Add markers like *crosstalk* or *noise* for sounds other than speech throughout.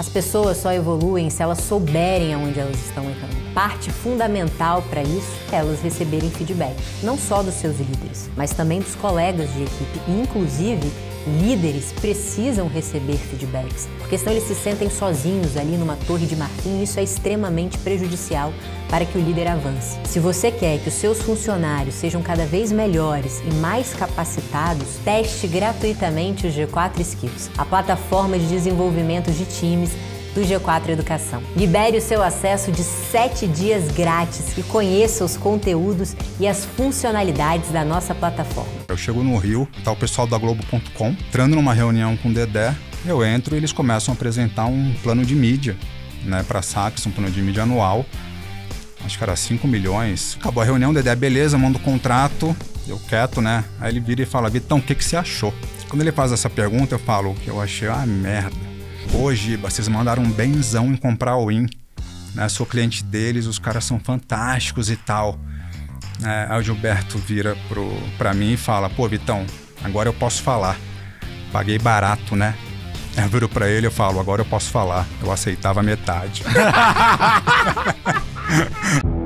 As pessoas só evoluem se elas souberem aonde elas estão errando. Parte fundamental para isso é elas receberem feedback, não só dos seus líderes, mas também dos colegas de equipe, inclusive Líderes precisam receber feedbacks, porque senão eles se sentem sozinhos ali numa torre de marfim e isso é extremamente prejudicial para que o líder avance. Se você quer que os seus funcionários sejam cada vez melhores e mais capacitados, teste gratuitamente o G4 Skills, a plataforma de desenvolvimento de times do G4 Educação. Libere o seu acesso de 7 dias grátis e conheça os conteúdos e as funcionalidades da nossa plataforma. Eu chego no Rio, tá o pessoal da Globo.com, entrando numa reunião com o Dedé, eu entro e eles começam a apresentar um plano de mídia, né, para saques, um plano de mídia anual. Acho que era 5 milhões. Acabou a reunião, Dedé, beleza, manda o contrato, eu quieto, né? Aí ele vira e fala: Vitão, o que, que você achou? Quando ele faz essa pergunta, eu falo que eu achei é uma merda. Hoje, vocês mandaram um benzão em comprar o Win. Né? Sou cliente deles, os caras são fantásticos e tal. É, aí o Gilberto vira pro, pra mim e fala: Pô, Vitão, agora eu posso falar. Paguei barato, né? Eu viro pra ele e falo: Agora eu posso falar. Eu aceitava metade. *laughs*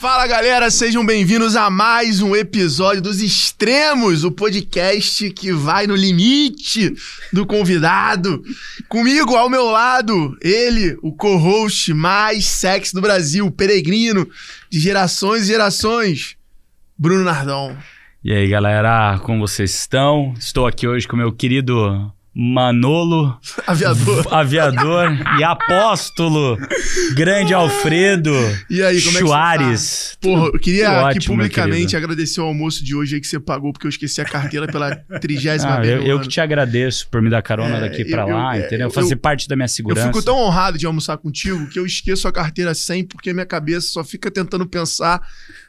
Fala galera, sejam bem-vindos a mais um episódio dos Extremos, o podcast que vai no limite do convidado. Comigo, ao meu lado, ele, o co-host mais sexy do Brasil, peregrino de gerações e gerações, Bruno Nardon. E aí galera, como vocês estão? Estou aqui hoje com meu querido Manolo, aviador, aviador e apóstolo, grande Alfredo e aí, como Soares. É que tá? Porra, eu queria aqui publicamente agradecer o almoço de hoje que você pagou, porque eu esqueci a carteira pela trigésima ah, vez. Eu, eu que te agradeço por me dar carona é, daqui para lá, eu, é, entendeu? Eu, Fazer parte da minha segurança. Eu fico tão honrado de almoçar contigo que eu esqueço a carteira sem, porque minha cabeça só fica tentando pensar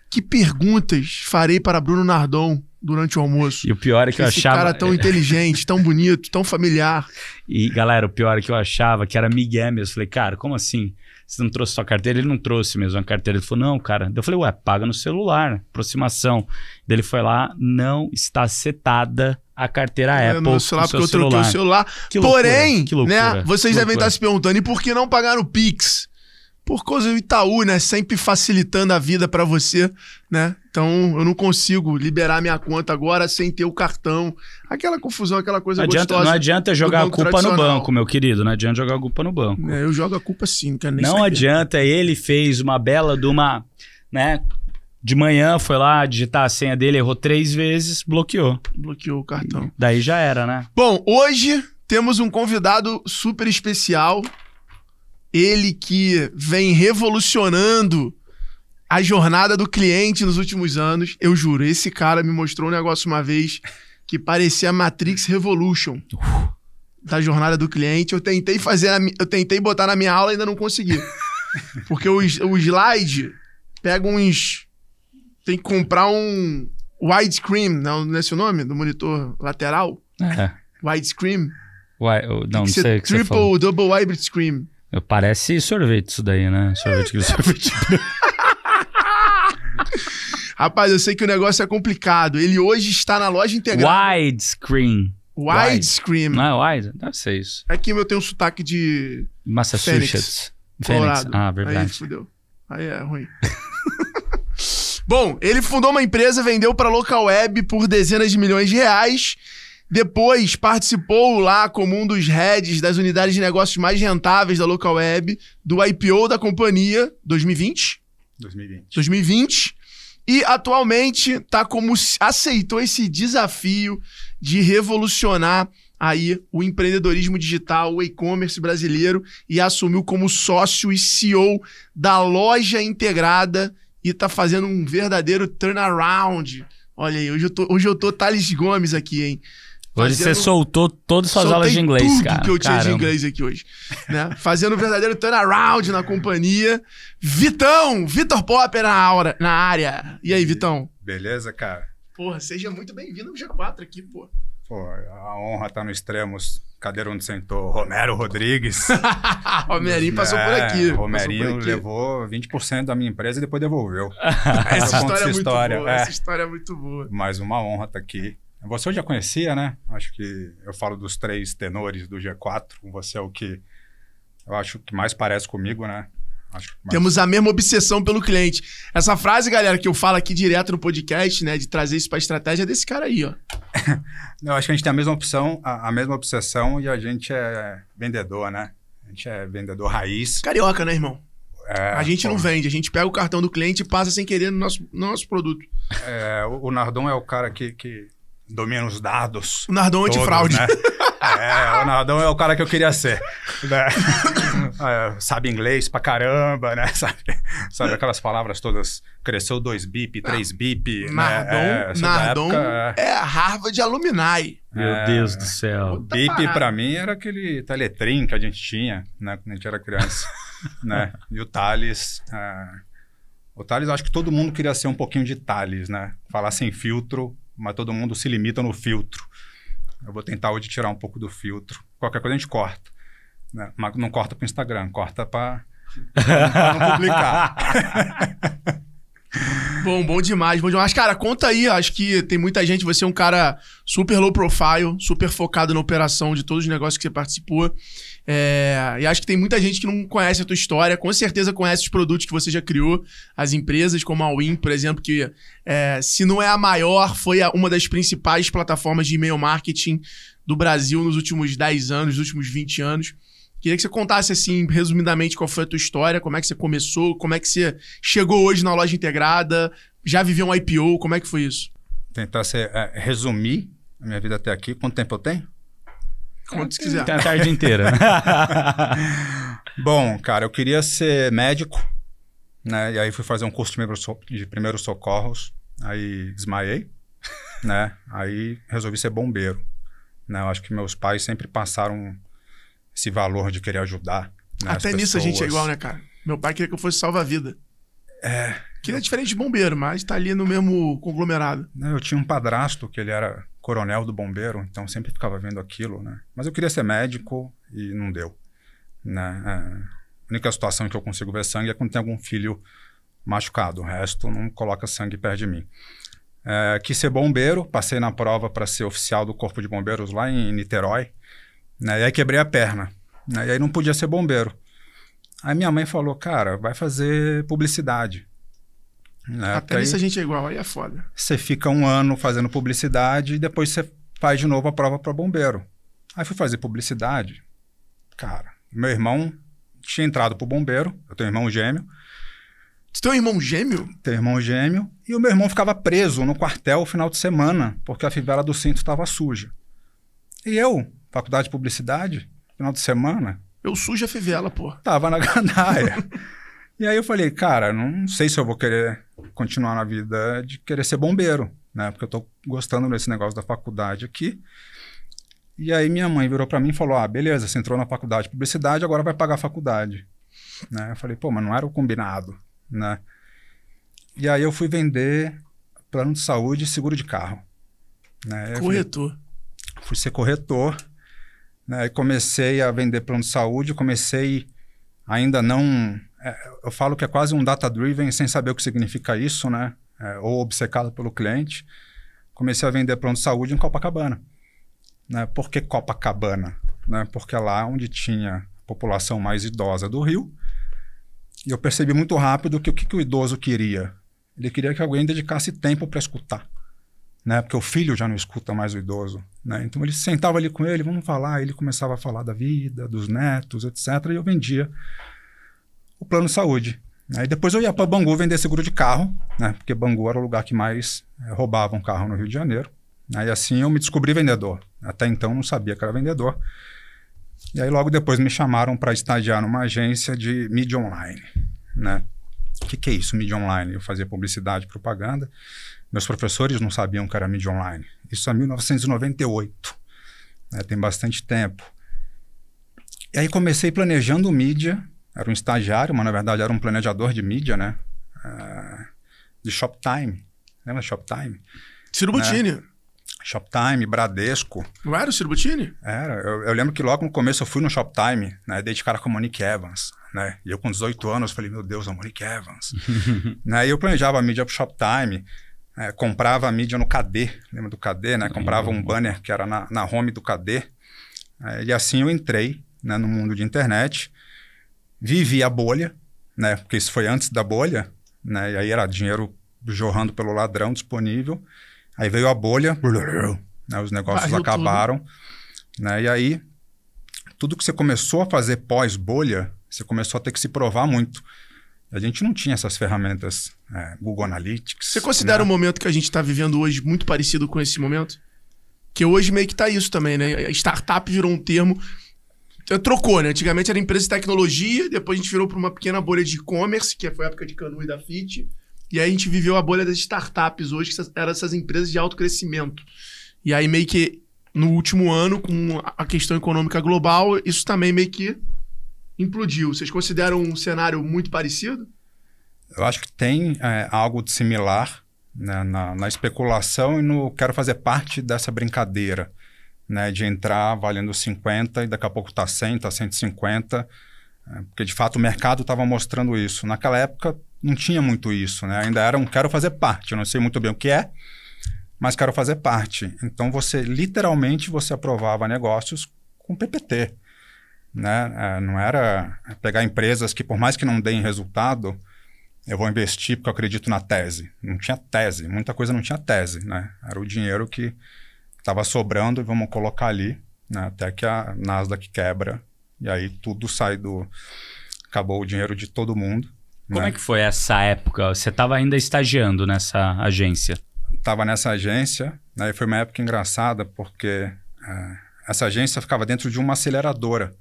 que perguntas farei para Bruno Nardon durante o almoço. E o pior é que, eu esse achava. Esse cara tão inteligente, tão bonito, tão familiar. E galera, o pior é que eu achava que era Miguel mesmo. Eu falei, cara, como assim? Você não trouxe sua carteira? Ele não trouxe mesmo a carteira. Ele falou, não, cara. Eu falei, ué, paga no celular, né? aproximação. Daí ele foi lá, não está setada a carteira é, Apple. No celular, porque eu troquei o celular. Que Porém, que loucura, né? Vocês devem estar se perguntando, e por que não pagaram o Pix? Por causa do Itaú, né? Sempre facilitando a vida para você, né? Então, eu não consigo liberar minha conta agora sem ter o cartão. Aquela confusão, aquela coisa não adianta, Não adianta jogar a culpa no banco, meu querido. Não adianta jogar a culpa no banco. É, eu jogo a culpa sim, não quero nem Não saber. adianta, ele fez uma bela de uma... Né? De manhã foi lá digitar a senha dele, errou três vezes, bloqueou. Bloqueou o cartão. Daí já era, né? Bom, hoje temos um convidado super especial. Ele que vem revolucionando a jornada do cliente nos últimos anos, eu juro, esse cara me mostrou um negócio uma vez que parecia Matrix Revolution. Da jornada do cliente, eu tentei fazer, eu tentei botar na minha aula e ainda não consegui. *laughs* Porque o, o slide pega uns. Tem que comprar um widescreen, não, não é seu nome? Do monitor lateral? É. Widescreen. Why, não, não sei o que Triple, double widescreen. Parece sorvete isso daí, né? Sorvete que *laughs* sorvete. *laughs* Rapaz, eu sei que o negócio é complicado. Ele hoje está na loja integrada. Widescreen. Widescreen. Wide. Não é wide? Deve ser isso. É que eu tenho um sotaque de. Massachusetts. Phoenix. Ah, verdade. Aí fudeu. Aí é ruim. *laughs* Bom, ele fundou uma empresa, vendeu para local web por dezenas de milhões de reais. Depois participou lá como um dos heads das unidades de negócios mais rentáveis da local web do IPO da companhia 2020. 2020. 2020. E atualmente tá como aceitou esse desafio de revolucionar aí o empreendedorismo digital, o e-commerce brasileiro e assumiu como sócio e CEO da loja integrada e tá fazendo um verdadeiro turnaround. Olha aí, hoje eu tô, hoje eu tô Thales Gomes aqui, hein? Hoje fazendo... você soltou todas as suas aulas de inglês, tudo cara. que eu tinha Caramba. de inglês aqui hoje. Né? Fazendo um verdadeiro turnaround na companhia. Vitão! Vitor Popper na, aura, na área. E aí, Vitão? Beleza, cara? Porra, seja muito bem-vindo ao G4 aqui, pô. Pô, é a honra tá no extremos. Cadeira onde sentou Romero Rodrigues. *laughs* Romerinho passou é, por aqui. Romerinho por aqui. levou 20% da minha empresa e depois devolveu. *laughs* essa, história é história. Boa, é. essa história é muito boa. Mais uma honra estar tá aqui. Você eu já conhecia, né? Acho que eu falo dos três tenores do G4, você é o que eu acho que mais parece comigo, né? Mais... Temos a mesma obsessão pelo cliente. Essa frase, galera, que eu falo aqui direto no podcast, né, de trazer isso para estratégia é desse cara aí, ó. eu *laughs* acho que a gente tem a mesma opção, a, a, mesma obsessão e a gente é vendedor, né? A gente é vendedor raiz. Carioca, né, irmão? É, a gente não vende, a gente pega o cartão do cliente e passa sem querer no nosso, no nosso produto. É, o, o Nardon é o cara que, que domina os dados. O Nardão é todos, antifraude. Né? é, o Nardão é o cara que eu queria ser. Né? *laughs* É, sabe inglês pra caramba, né? *laughs* Sabe, sabe aquelas palavras todas? Cresceu dois bip, três bip. Né? Nardon, né? é, Nardon época, é... é Harvard Alumni. Meu é. Deus do céu. O bip pra mim era aquele teletrim que a gente tinha, né? Quando a gente era criança. *laughs* né? E o Thales... É. O Thales, acho que todo mundo queria ser um pouquinho de Thales, né? Falar sem filtro, mas todo mundo se limita no filtro. Eu vou tentar hoje tirar um pouco do filtro. Qualquer coisa a gente corta. Né? Mas não corta para o Instagram, corta para não publicar. *laughs* bom, bom demais, bom demais. Cara, conta aí, acho que tem muita gente, você é um cara super low profile, super focado na operação de todos os negócios que você participou. É, e acho que tem muita gente que não conhece a tua história, com certeza conhece os produtos que você já criou, as empresas como a Win, por exemplo, que é, se não é a maior, foi a, uma das principais plataformas de e-mail marketing do Brasil nos últimos 10 anos, nos últimos 20 anos. Queria que você contasse, assim, resumidamente, qual foi a tua história, como é que você começou, como é que você chegou hoje na loja integrada, já viveu um IPO, como é que foi isso? Tentar ser, é, resumir a minha vida até aqui. Quanto tempo eu tenho? Quantos tá quiser. Tem a tarde inteira. Né? *laughs* Bom, cara, eu queria ser médico, né? E aí fui fazer um curso de primeiros socorros, aí desmaiei, *laughs* né? Aí resolvi ser bombeiro. Né? Eu acho que meus pais sempre passaram esse valor de querer ajudar. Né? Até nisso a gente é igual, né, cara? Meu pai queria que eu fosse salva-vida. É. Que é diferente de bombeiro, mas tá ali no mesmo conglomerado. Eu tinha um padrasto que ele era coronel do bombeiro, então sempre ficava vendo aquilo, né? Mas eu queria ser médico e não deu, né? É, a única situação que eu consigo ver sangue é quando tem algum filho machucado, o resto não coloca sangue perto de mim. É, quis ser bombeiro, passei na prova para ser oficial do Corpo de Bombeiros lá em Niterói, né? E aí quebrei a perna, né? E aí não podia ser bombeiro. Aí minha mãe falou, cara, vai fazer publicidade. Né? Até isso a gente é igual, aí é foda. Você fica um ano fazendo publicidade e depois você faz de novo a prova para bombeiro. Aí fui fazer publicidade. Cara, meu irmão tinha entrado pro bombeiro, eu tenho um irmão gêmeo. Você tem um irmão gêmeo? Tem um irmão gêmeo. E o meu irmão ficava preso no quartel final de semana, porque a fivela do cinto estava suja. E eu, faculdade de publicidade, final de semana. Eu sujo a fivela, pô. Tava na *laughs* gandaia. e aí eu falei, cara, não sei se eu vou querer continuar na vida de querer ser bombeiro, né? Porque eu tô gostando desse negócio da faculdade aqui. E aí minha mãe virou para mim e falou: "Ah, beleza, você entrou na faculdade de publicidade, agora vai pagar a faculdade". Né? Eu falei: "Pô, mas não era o combinado", né? E aí eu fui vender plano de saúde e seguro de carro, né? Corretor. Fui, fui, ser corretor, né? E comecei a vender plano de saúde, comecei ainda não é, eu falo que é quase um data-driven sem saber o que significa isso, né? É, ou obcecado pelo cliente. Comecei a vender pronto-saúde em Copacabana. Né? Por que Copacabana? Né? Porque é lá onde tinha a população mais idosa do Rio. E eu percebi muito rápido que o que, que o idoso queria? Ele queria que alguém dedicasse tempo para escutar. Né? Porque o filho já não escuta mais o idoso. Né? Então ele sentava ali com ele, vamos falar. Ele começava a falar da vida, dos netos, etc. E eu vendia o plano saúde. Aí né? depois eu ia para Bangu vender seguro de carro, né? Porque Bangu era o lugar que mais eh, roubava roubavam um carro no Rio de Janeiro. Aí né? assim eu me descobri vendedor. Até então não sabia que era vendedor. E aí logo depois me chamaram para estagiar numa agência de mídia online, né? O que, que é isso, mídia online? Eu fazia publicidade, propaganda. Meus professores não sabiam que era mídia online. Isso é 1998. Né? Tem bastante tempo. E aí comecei planejando mídia era um estagiário, mas na verdade era um planejador de mídia, né? É, de Shoptime. Lembra Shoptime? Ciro Bottini. Né? Shoptime, Bradesco. Não era o Ciro Era. Eu, eu, lembro que logo no começo eu fui no Shoptime, né? Dei de cara com o Monique Evans, né? E eu com 18 anos falei, meu Deus, a Monique Evans. *laughs* né? E eu planejava a mídia pro Shoptime. É, comprava a mídia no KD, lembra do KD, né? Comprava um banner que era na, na home do KD. É, e assim eu entrei né, no mundo de internet. Vivi a bolha, né? Porque isso foi antes da bolha, né? E aí era dinheiro jorrando pelo ladrão disponível. Aí veio a bolha, né? os negócios acabaram. Tudo. Né? E aí, tudo que você começou a fazer pós-bolha, você começou a ter que se provar muito. A gente não tinha essas ferramentas, é, Google Analytics. Você considera né? o momento que a gente está vivendo hoje muito parecido com esse momento? Que hoje meio que está isso também, né? Startup virou um termo então, trocou, né? Antigamente era empresa de tecnologia, depois a gente virou para uma pequena bolha de e-commerce, que foi a época de Canu e da Fit. E aí a gente viveu a bolha das startups hoje, que eram essas empresas de alto crescimento. E aí meio que no último ano, com a questão econômica global, isso também meio que implodiu. Vocês consideram um cenário muito parecido? Eu acho que tem é, algo de similar né, na, na especulação e no quero fazer parte dessa brincadeira né, de entrar valendo 50 e daqui a pouco está 100, está 150, porque de fato o mercado estava mostrando isso. Naquela época não tinha muito isso, né? ainda era um quero fazer parte, eu não sei muito bem o que é, mas quero fazer parte. Então você literalmente você aprovava negócios com PPT. Né? É, não era pegar empresas que, por mais que não deem resultado, eu vou investir porque eu acredito na tese. Não tinha tese, muita coisa não tinha tese, né? Era o dinheiro que estava sobrando, vamos colocar ali, né? até que a Nasdaq quebra. E aí tudo sai do. Acabou o dinheiro de todo mundo. Né. Como né? é que foi essa época? Você estava ainda estagiando nessa agência? Estava nessa agência, né? e foi uma época engraçada, porque é, essa agência ficava dentro de uma aceleradora,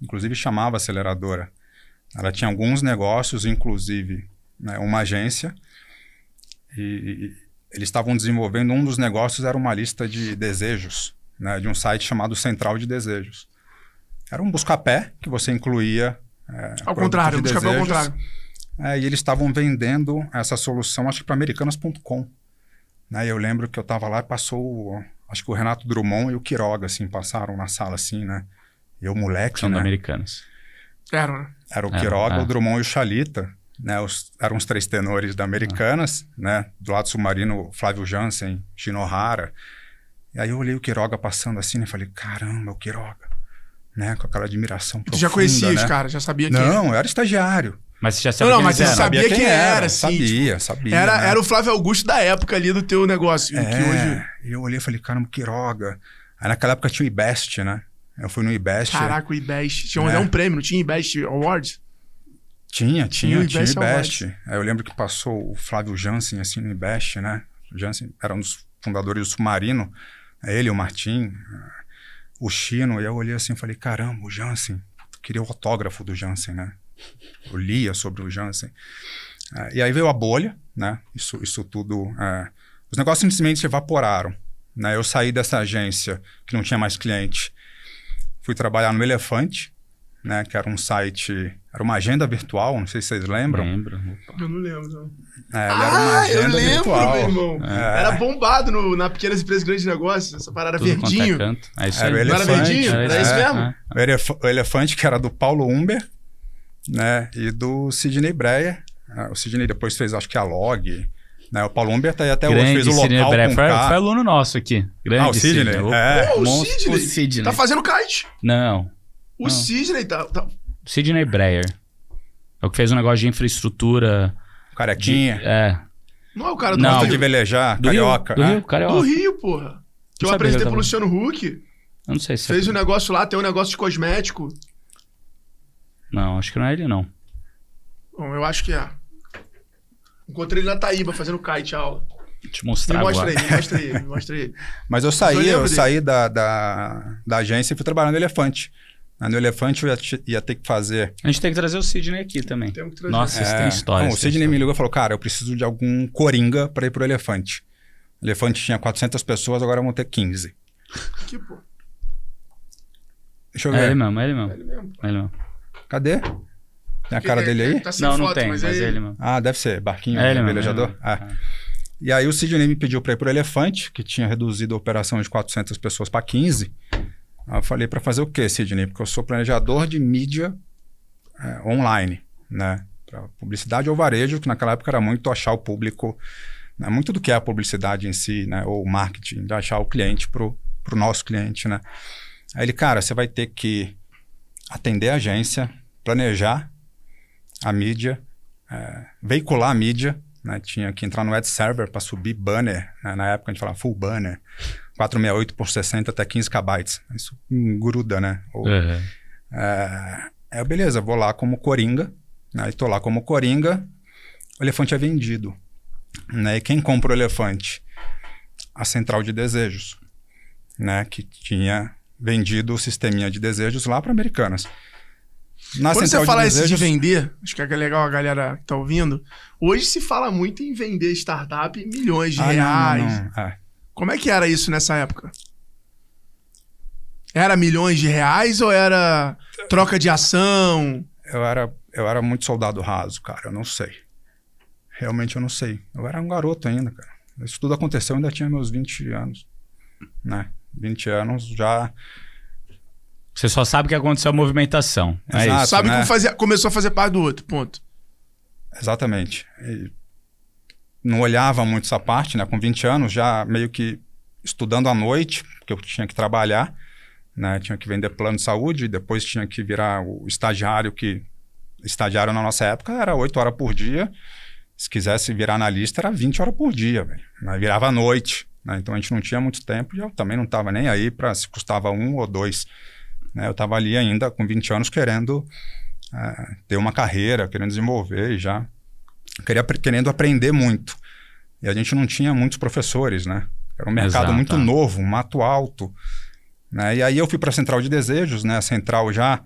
inclusive chamava aceleradora. Ela tinha alguns negócios, inclusive né, uma agência, e, eles estavam desenvolvendo, um dos negócios era uma lista de desejos, né, de um site chamado Central de Desejos. Era um busca-pé que você incluía. É, ao contrário, de buscapé ao contrário. É, e eles estavam vendendo essa solução, acho que para americanas.com. Né, eu lembro que eu estava lá e passou, acho que o Renato Drummond e o Quiroga, assim, passaram na sala, assim, né? Eu, moleque, São né? americanas. Era, né? Era o Quiroga, é. o Drummond e o Chalita né, os, eram os três tenores da Americanas, ah. né, do lado submarino, Flávio Jansen, Chino Hara. E aí eu olhei o Quiroga passando assim, né, falei, caramba, o Quiroga, né, com aquela admiração profunda, tu já conhecia né? os caras, já sabia quem Não, era. era estagiário. Mas você já sabia não, não, mas você sabia, quem, quem, era, era assim, tipo, Sabia, tipo, sabia. Era, né? era o Flávio Augusto da época ali do teu negócio. É, que hoje... Eu olhei e falei, caramba, Quiroga. Aí naquela época tinha o IBEST, né? Eu fui no IBEST. Caraca, o IBEST. Tinha um né. é prêmio, não tinha IBEST Awards? Tinha, tinha, tinha é o Ibest. É, eu lembro que passou o Flávio Jansen, assim, no Ibest, né? O Jansen era um dos fundadores do Submarino, né? ele, o Martim, o Chino, e eu olhei assim e falei, caramba, o Jansen, eu queria o autógrafo do Jansen, né? Eu lia sobre o Jansen. É, e aí veio a bolha, né? Isso, isso tudo... É... os negócios simplesmente evaporaram, né? Eu saí dessa agência que não tinha mais cliente, fui trabalhar no Elefante, né? Que era um site, era uma agenda virtual, não sei se vocês lembram. Lembro. Opa. Eu não lembro. Não. É, ah, era uma ah, eu lembro, virtual. meu irmão. É. Era bombado no, na Pequenas Empresas Grandes Negócios, essa parada Tudo é verdinho. É é isso era, aí. o elefante, era verdinho? Era, isso mesmo? É. O, o elefante que era do Paulo Umber, né? E do Sidney Breyer. É, o Sidney depois fez, acho que a Log. Né? O Paulo tá aí até Grande hoje fez o Sidney local Breyer. com foi, foi aluno nosso aqui. Grande ah, o Sidney. Sidney. É. Oh, o Sidney. Sidney. Tá fazendo kite. Não. O Não. Ah. Sidney tá, tá... Sidney Breyer. É o que fez um negócio de infraestrutura. Carequinha. De, é. Não é o cara do Não, Rio. de velejar, do carioca. Rio, do, Rio, é. carioca. do Rio, porra. Que eu apresentei pro Luciano Huck. Eu não sei se é Fez é... um negócio lá, tem um negócio de cosmético. Não, acho que não é ele, não. Bom, eu acho que é. Encontrei ele na Taíba fazendo kite aula. te mostrar me agora. Mostrei, me mostra aí, *laughs* me mostra aí. Mas eu saí, eu, eu saí da, da, da agência e fui trabalhar no Elefante no Elefante eu ia, ia, ter que fazer. A gente tem que trazer o Sidney aqui também. Nossa, isso é... tem história. o Sidney me ligou e falou: Cara, eu preciso de algum coringa para ir pro Elefante. O Elefante tinha 400 pessoas, agora vão ter 15. Que pô. Deixa eu é ver. É ele mesmo, é ele mesmo. É ele mesmo. É ele mesmo. Cadê? Tem a cara é- dele aí? Tá não, não tem, mas, mas é ele mesmo. Ah, deve ser. Barquinho, é né? velejador. Ah. E aí o Sidney me pediu para ir pro Elefante, que tinha reduzido a operação de 400 pessoas para 15 eu falei, para fazer o quê, Sidney? Porque eu sou planejador de mídia é, online, né? publicidade ou varejo, que naquela época era muito achar o público, né? muito do que é a publicidade em si, né? Ou marketing, de achar o cliente para o nosso cliente, né? Aí ele, cara, você vai ter que atender a agência, planejar a mídia, é, veicular a mídia, né? Tinha que entrar no ad server para subir banner, né? na época a gente falava full banner, 468 por 60 até 15 KB. Isso gruda, né? Ou, uhum. é, é, beleza, vou lá como Coringa. Aí né? tô lá como Coringa, o elefante é vendido. Né? E quem compra o elefante? A Central de Desejos, né? Que tinha vendido o sisteminha de desejos lá para Americanas. Na Quando Central você fala de desejos... isso de vender, acho que é legal a galera que tá ouvindo. Hoje se fala muito em vender startup milhões de ah, reais. Não, não, não. É. Como é que era isso nessa época? Era milhões de reais ou era troca de ação? Eu era, eu era muito soldado raso, cara. Eu não sei. Realmente eu não sei. Eu era um garoto ainda, cara. Isso tudo aconteceu, eu ainda tinha meus 20 anos. Né? 20 anos já. Você só sabe que aconteceu a movimentação. É Exato, é isso. Sabe né? como fazia, começou a fazer parte do outro, ponto. Exatamente. E não olhava muito essa parte, né? Com 20 anos, já meio que estudando à noite, porque eu tinha que trabalhar, né? Tinha que vender plano de saúde, depois tinha que virar o estagiário que... Estagiário na nossa época era 8 horas por dia. Se quisesse virar analista, era 20 horas por dia, velho. Né? Virava à noite, né? Então, a gente não tinha muito tempo e eu também não estava nem aí para se custava um ou dois. Né? Eu estava ali ainda com 20 anos querendo é, ter uma carreira, querendo desenvolver e já queria, querendo aprender muito. E a gente não tinha muitos professores, né? Era um mercado Exato. muito novo, um mato alto. Né? E aí eu fui para a Central de Desejos, né? A Central já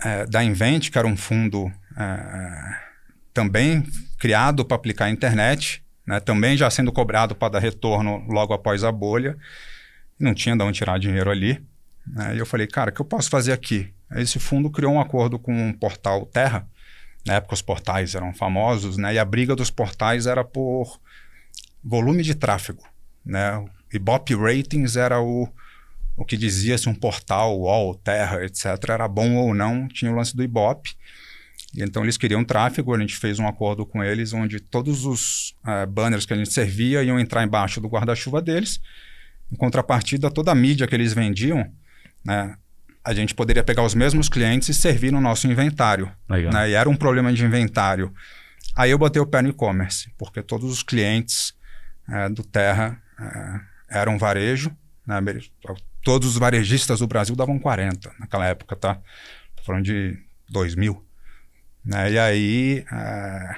é, da Invent, que era um fundo é, também criado para aplicar a internet, né? também já sendo cobrado para dar retorno logo após a bolha. Não tinha de onde tirar dinheiro ali. Né? E eu falei, cara, o que eu posso fazer aqui? Esse fundo criou um acordo com o um portal Terra, na época os portais eram famosos, né? E a briga dos portais era por volume de tráfego, né? O Ibope Ratings era o, o que dizia se um portal, UOL, Terra, etc., era bom ou não, tinha o lance do Ibope. Então eles queriam tráfego, a gente fez um acordo com eles onde todos os eh, banners que a gente servia iam entrar embaixo do guarda-chuva deles. Em contrapartida, toda a mídia que eles vendiam né, a gente poderia pegar os mesmos clientes e servir no nosso inventário. Né? E era um problema de inventário. Aí eu botei o pé no e-commerce, porque todos os clientes é, do Terra é, eram varejo. Né? Todos os varejistas do Brasil davam 40 naquela época, tá? Estou falando de 2000. Né? E aí é,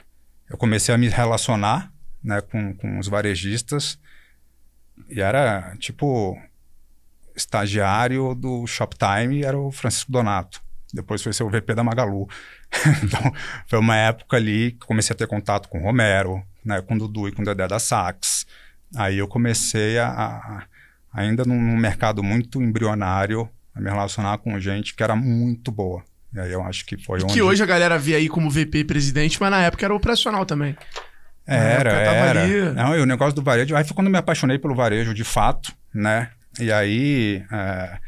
eu comecei a me relacionar né, com, com os varejistas. E era tipo estagiário do Shoptime era o Francisco Donato. Depois foi ser o VP da Magalu. *laughs* então, foi uma época ali que comecei a ter contato com o Romero, né, com o Dudu e com o Dedé da Sax. Aí eu comecei a, a ainda num mercado muito embrionário, a me relacionar com gente que era muito boa. E aí eu acho que foi e onde... Que hoje a galera via aí como VP presidente, mas na época era operacional também. Era, era. Não, e o negócio do varejo... Aí foi quando eu me apaixonei pelo varejo, de fato, né? E aí é,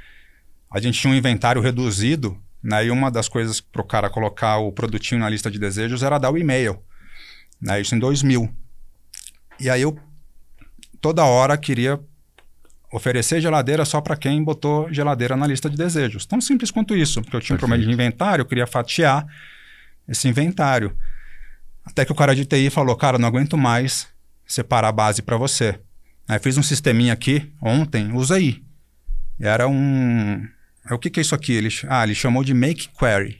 a gente tinha um inventário reduzido, né? E uma das coisas para o cara colocar o produtinho na lista de desejos era dar o e-mail. Né? Isso em 2000. E aí eu toda hora queria oferecer geladeira só para quem botou geladeira na lista de desejos. Tão simples quanto isso, porque eu tinha Perfeito. um problema de inventário, eu queria fatiar esse inventário. Até que o cara de TI falou: "Cara, não aguento mais separar a base para você. Aí fiz um sisteminha aqui ontem, usa aí. Era um. É, o que, que é isso aqui? Ele, ah, ele chamou de Make Query.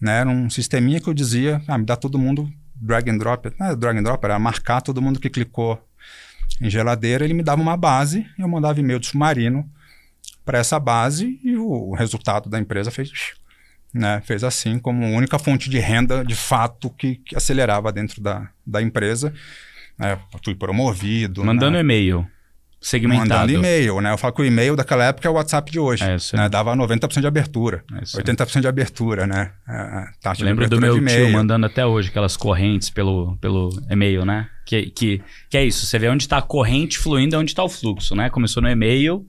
Né? Era um sisteminha que eu dizia, ah, me dá todo mundo drag and drop. Não era drag and drop, era marcar todo mundo que clicou em geladeira. Ele me dava uma base, eu mandava e-mail de submarino para essa base e o resultado da empresa fez. Né? Fez assim como única fonte de renda de fato que, que acelerava dentro da, da empresa né? Fui promovido. Mandando né? e-mail. Segmentado. Mandando e-mail, né? Eu falo que o e-mail daquela época é o WhatsApp de hoje. É, né? Dava 90% de abertura. É 80% de abertura, né? É, a Lembro do meu tio mandando até hoje aquelas correntes pelo, pelo e-mail, né? Que, que, que é isso, você vê onde está a corrente fluindo, é onde está o fluxo, né? Começou no e-mail,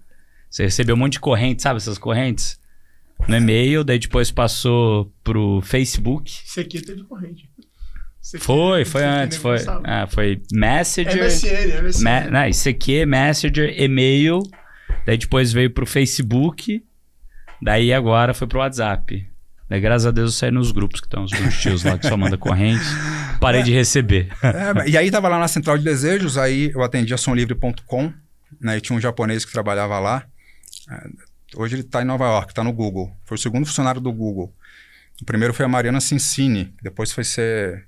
você recebeu um monte de corrente, sabe essas correntes? No e-mail, daí depois passou pro Facebook. Isso aqui é teve corrente. CQ, foi, foi antes, foi. Ah, foi Messenger. MSN, MSN. Me, não, é Messenger, e-mail. Daí depois veio pro Facebook. Daí agora foi pro WhatsApp. Daí, graças a Deus, eu saí nos grupos que estão os meus tios lá que só manda corrente. Parei é, de receber. É, e aí tava lá na Central de Desejos, aí eu atendia somlivre.com, né? E tinha um japonês que trabalhava lá. É, hoje ele tá em Nova York, tá no Google. Foi o segundo funcionário do Google. O primeiro foi a Mariana Cincini, depois foi ser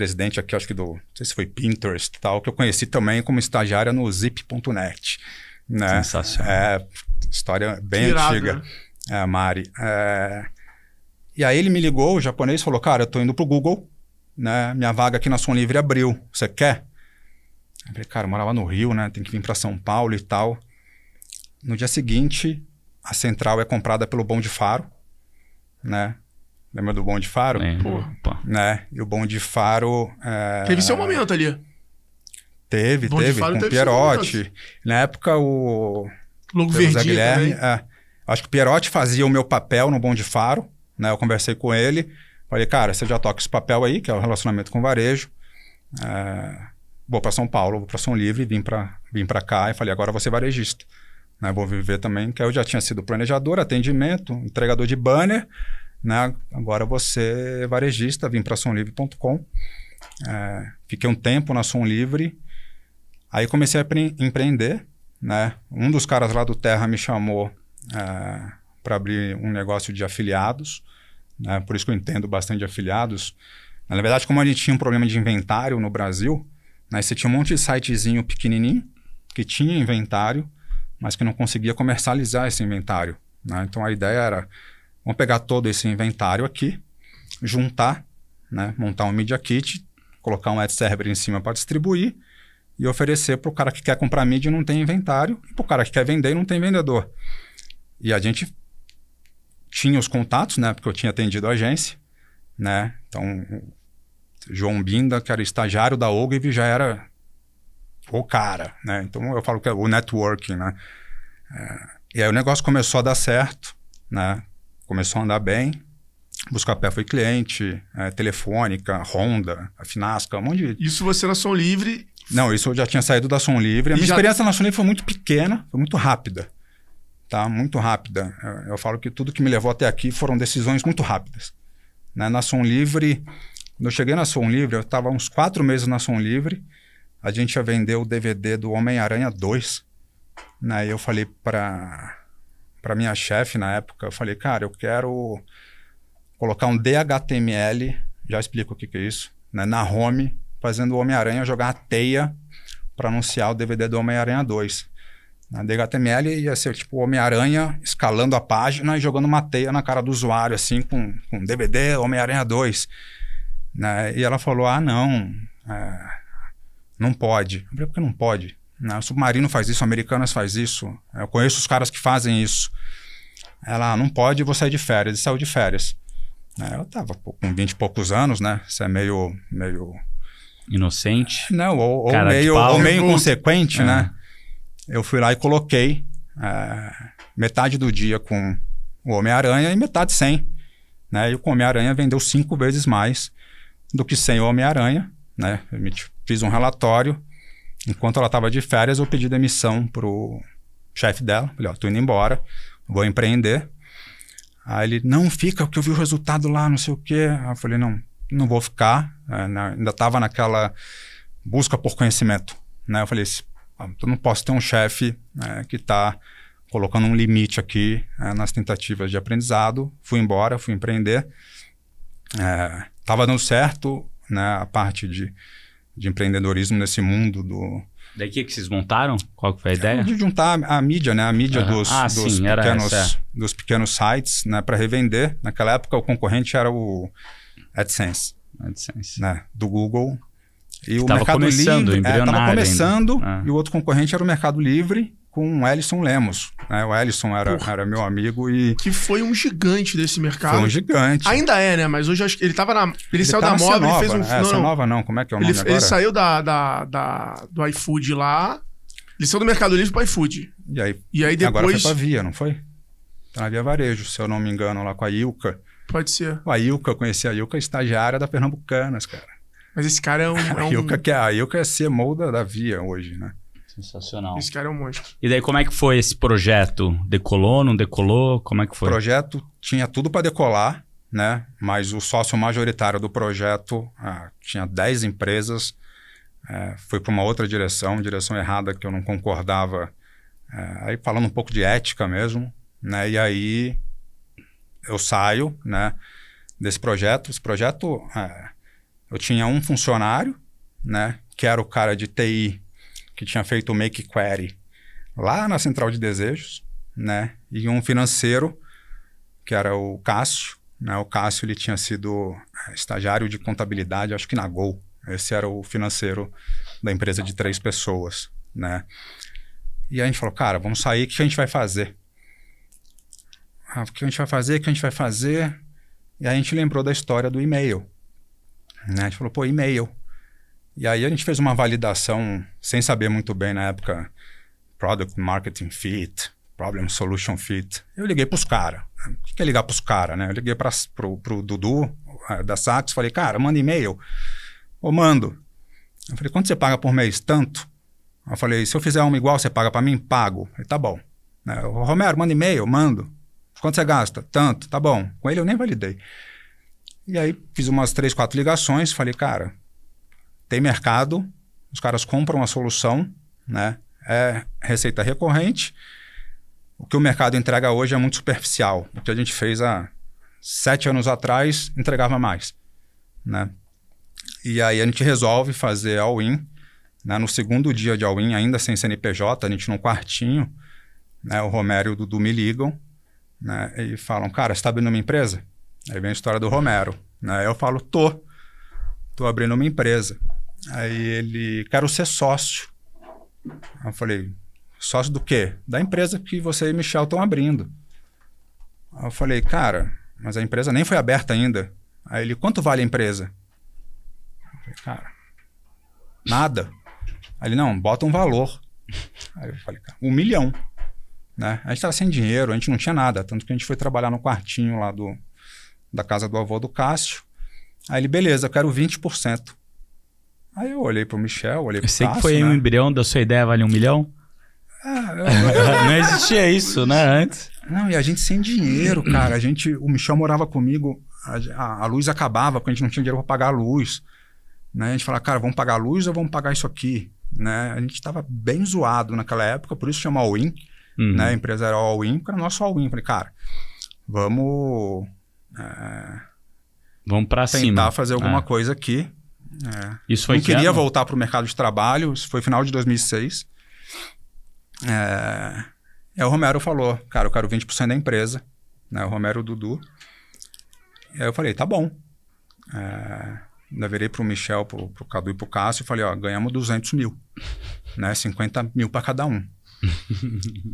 presidente aqui, acho que do, não sei se foi Pinterest e tal, que eu conheci também como estagiária no zip.net. Né? Sensacional. É, história bem Tirado, antiga, né? é, Mari. É... E aí ele me ligou, o japonês, falou: Cara, eu tô indo pro Google, né? minha vaga aqui na Som Livre abriu, você quer? Eu falei: Cara, eu morava no Rio, né? tem que vir para São Paulo e tal. No dia seguinte, a central é comprada pelo Bom de Faro, né? Lembra do Bom de Faro? É, Pô. Né? E o Bom de Faro. É... Teve seu momento ali. Teve, Bom teve. Com o Pierotti. Na época, o. Logo É, acho que o Pierotti fazia o meu papel no Bom de Faro. Né? Eu conversei com ele. Falei, cara, você já toca esse papel aí, que é o relacionamento com varejo. É, vou para São Paulo, vou para São Livre, vim para vim cá. E falei, agora você varejista. Né? Vou viver também, que eu já tinha sido planejador, atendimento, entregador de banner né? Agora você é varejista, vim para somlivre.com. É, fiquei um tempo na Som Livre. Aí comecei a empreender, né? Um dos caras lá do Terra me chamou é, para abrir um negócio de afiliados, né? Por isso que eu entendo bastante de afiliados. Na verdade, como a gente tinha um problema de inventário no Brasil, né? Você tinha um monte de sitezinho pequenininho que tinha inventário, mas que não conseguia comercializar esse inventário, né? Então a ideia era Vamos pegar todo esse inventário aqui, juntar, né, montar um Media Kit, colocar um ad server em cima para distribuir e oferecer para o cara que quer comprar mídia e não tem inventário, e para o cara que quer vender e não tem vendedor. E a gente tinha os contatos, né, porque eu tinha atendido a agência, né, então João Binda, que era estagiário da Ogilvy, já era o cara, né? Então eu falo que é o networking, né? É, e aí o negócio começou a dar certo, né? começou a andar bem. pé foi cliente, é, Telefônica, Honda, a Finasca, um monte de... Isso você na Som Livre... Não, isso eu já tinha saído da Som Livre. A e minha já... experiência na Som Livre foi muito pequena, foi muito rápida. Tá? Muito rápida. Eu, eu falo que tudo que me levou até aqui foram decisões muito rápidas. Né? Na Som Livre, quando eu cheguei na Som Livre, eu estava uns quatro meses na Som Livre, a gente já vendeu o DVD do Homem-Aranha 2. Né? E eu falei para para minha chefe na época, eu falei, cara, eu quero colocar um DHTML, já explico o que, que é isso, né, na home, fazendo o Homem-Aranha jogar a teia para anunciar o DVD do Homem-Aranha 2. Na né, DHTML ia ser tipo Homem-Aranha escalando a página e jogando uma teia na cara do usuário, assim, com, com DVD Homem-Aranha 2. Né? E ela falou: ah, não, é, não pode. Eu falei: por que não pode? Né? O submarino faz isso, o Americanas faz isso. Eu conheço os caras que fazem isso. Ela ah, não pode, vou sair de férias. E saiu de férias. Né? Eu tava com 20 e poucos anos, né? Isso é meio. meio... Inocente? Não, ou, ou meio, ou meio inconsequente, é. né? Eu fui lá e coloquei é, metade do dia com o Homem-Aranha e metade sem. Né? E o Homem-Aranha vendeu cinco vezes mais do que sem o Homem-Aranha. Né? Eu fiz um relatório Enquanto ela estava de férias, eu pedi demissão pro chefe dela. Falei, ó, tô indo embora, vou empreender. Aí ele, não fica, porque eu vi o resultado lá, não sei o quê. Aí eu falei, não, não vou ficar. ainda estava naquela busca por conhecimento. Né? Eu falei, eu não posso ter um chefe né, que está colocando um limite aqui é, nas tentativas de aprendizado. Fui embora, fui empreender. Estava é, dando certo né, a parte de de empreendedorismo nesse mundo do. Daí que, vocês montaram? Qual que foi a ideia? É, de juntar a, mídia, né? A mídia uhum. dos, ah, dos, sim, pequenos, essa, é. dos pequenos sites, né? Para revender. Naquela época o concorrente era o AdSense. AdSense. Né? Do Google. E que o Mercado começando, Livre. Estava é, começando, ah. e o outro concorrente era o Mercado Livre com o Ellison Lemos. Né? O Ellison era, era meu amigo e. Que foi um gigante desse mercado. Foi um gigante. Ainda é, né? Mas hoje acho que ele tava na. Ele, ele saiu tá da moda, ele fez um. É, não, não. nova não, como é que é o nome ele, agora? Ele saiu da, da, da do iFood lá. Ele saiu do Mercado Livre pro iFood. E aí, e aí depois. Agora foi pra Via, não foi? Tá na Via Varejo, se eu não me engano, lá com a Ilka. Pode ser. A Ilka, eu conheci a Ilka, estagiária da Pernambucanas, cara. Mas esse cara é um. *laughs* É um... a Ilka, que é, a Ilka é CMO da, da Via hoje, né? Sensacional. Esse cara é um monstro. E daí, como é que foi esse projeto? Decolou, não decolou? Como é que foi? O projeto tinha tudo para decolar, né? Mas o sócio majoritário do projeto ah, tinha 10 empresas, é, foi para uma outra direção, direção errada que eu não concordava. É, aí, falando um pouco de ética mesmo, né? E aí eu saio, né? Desse projeto. Esse projeto, é, eu tinha um funcionário, né? Que era o cara de TI que tinha feito o Make Query lá na central de desejos, né? E um financeiro, que era o Cássio, né? O Cássio ele tinha sido é, estagiário de contabilidade, acho que na Gol. Esse era o financeiro da empresa de três pessoas, né? E a gente falou, cara, vamos sair, o que a gente vai fazer? Ah, o que a gente vai fazer? O que a gente vai fazer? E a gente lembrou da história do e-mail. Né? A gente falou, pô, e-mail. E aí a gente fez uma validação sem saber muito bem na época product marketing fit, problem solution fit. Eu liguei para os caras. Né? O que é ligar para os caras, né? Eu liguei para o Dudu é, da Sax, falei, cara, manda e-mail. Ô, mando. Eu falei, quanto você paga por mês? Tanto. Eu falei, se eu fizer uma igual, você paga para mim? Pago. Ele, tá bom. Eu, né? Romero, manda e-mail, mando. Quanto você gasta? Tanto, tá bom. Com ele eu nem validei. E aí fiz umas três, quatro ligações, falei, cara, tem mercado, os caras compram a solução, né? É receita recorrente. O que o mercado entrega hoje é muito superficial. O que a gente fez há sete anos atrás entregava mais, né? E aí a gente resolve fazer all-in. Né? No segundo dia de all-in, ainda sem CNPJ, a gente num quartinho, né? o Romero e o Dudu me ligam né? e falam, cara, você tá abrindo uma empresa? Aí vem a história do Romero. Né? Eu falo, tô. Tô abrindo uma empresa. Aí ele, quero ser sócio. Eu falei, sócio do quê? Da empresa que você e Michel estão abrindo. eu falei, cara, mas a empresa nem foi aberta ainda. Aí ele, quanto vale a empresa? Eu falei, cara, nada. Aí ele, não, bota um valor. Aí eu falei, cara, um milhão. Né? A gente estava sem dinheiro, a gente não tinha nada. Tanto que a gente foi trabalhar no quartinho lá do, da casa do avô do Cássio. Aí ele, beleza, eu quero 20%. Aí eu olhei pro Michel, olhei pro Eu sei Tasso, que foi né? um embrião da sua ideia vale um milhão? Ah, eu... *laughs* não existia isso, né, antes? Não, e a gente sem dinheiro, cara. A gente, o Michel morava comigo, a, a luz acabava porque a gente não tinha dinheiro para pagar a luz. Né? A gente falava, cara, vamos pagar a luz ou vamos pagar isso aqui? Né? A gente estava bem zoado naquela época, por isso chama All-in, uhum. né? A empresa era All-in, porque era nosso All-in. Falei, cara, vamos... É... Vamos para cima. Tentar fazer alguma é. coisa aqui, é. Isso foi Não que queria ano? voltar para o mercado de trabalho, isso foi final de 2006. É, é o Romero falou, cara, eu quero 20% da empresa, né? O Romero o Dudu. aí eu falei, tá bom. É, ainda virei pro Michel, pro, o Cadu e pro Cássio e falei, ó, ganhamos 200 mil, né? 50 mil para cada um. *laughs*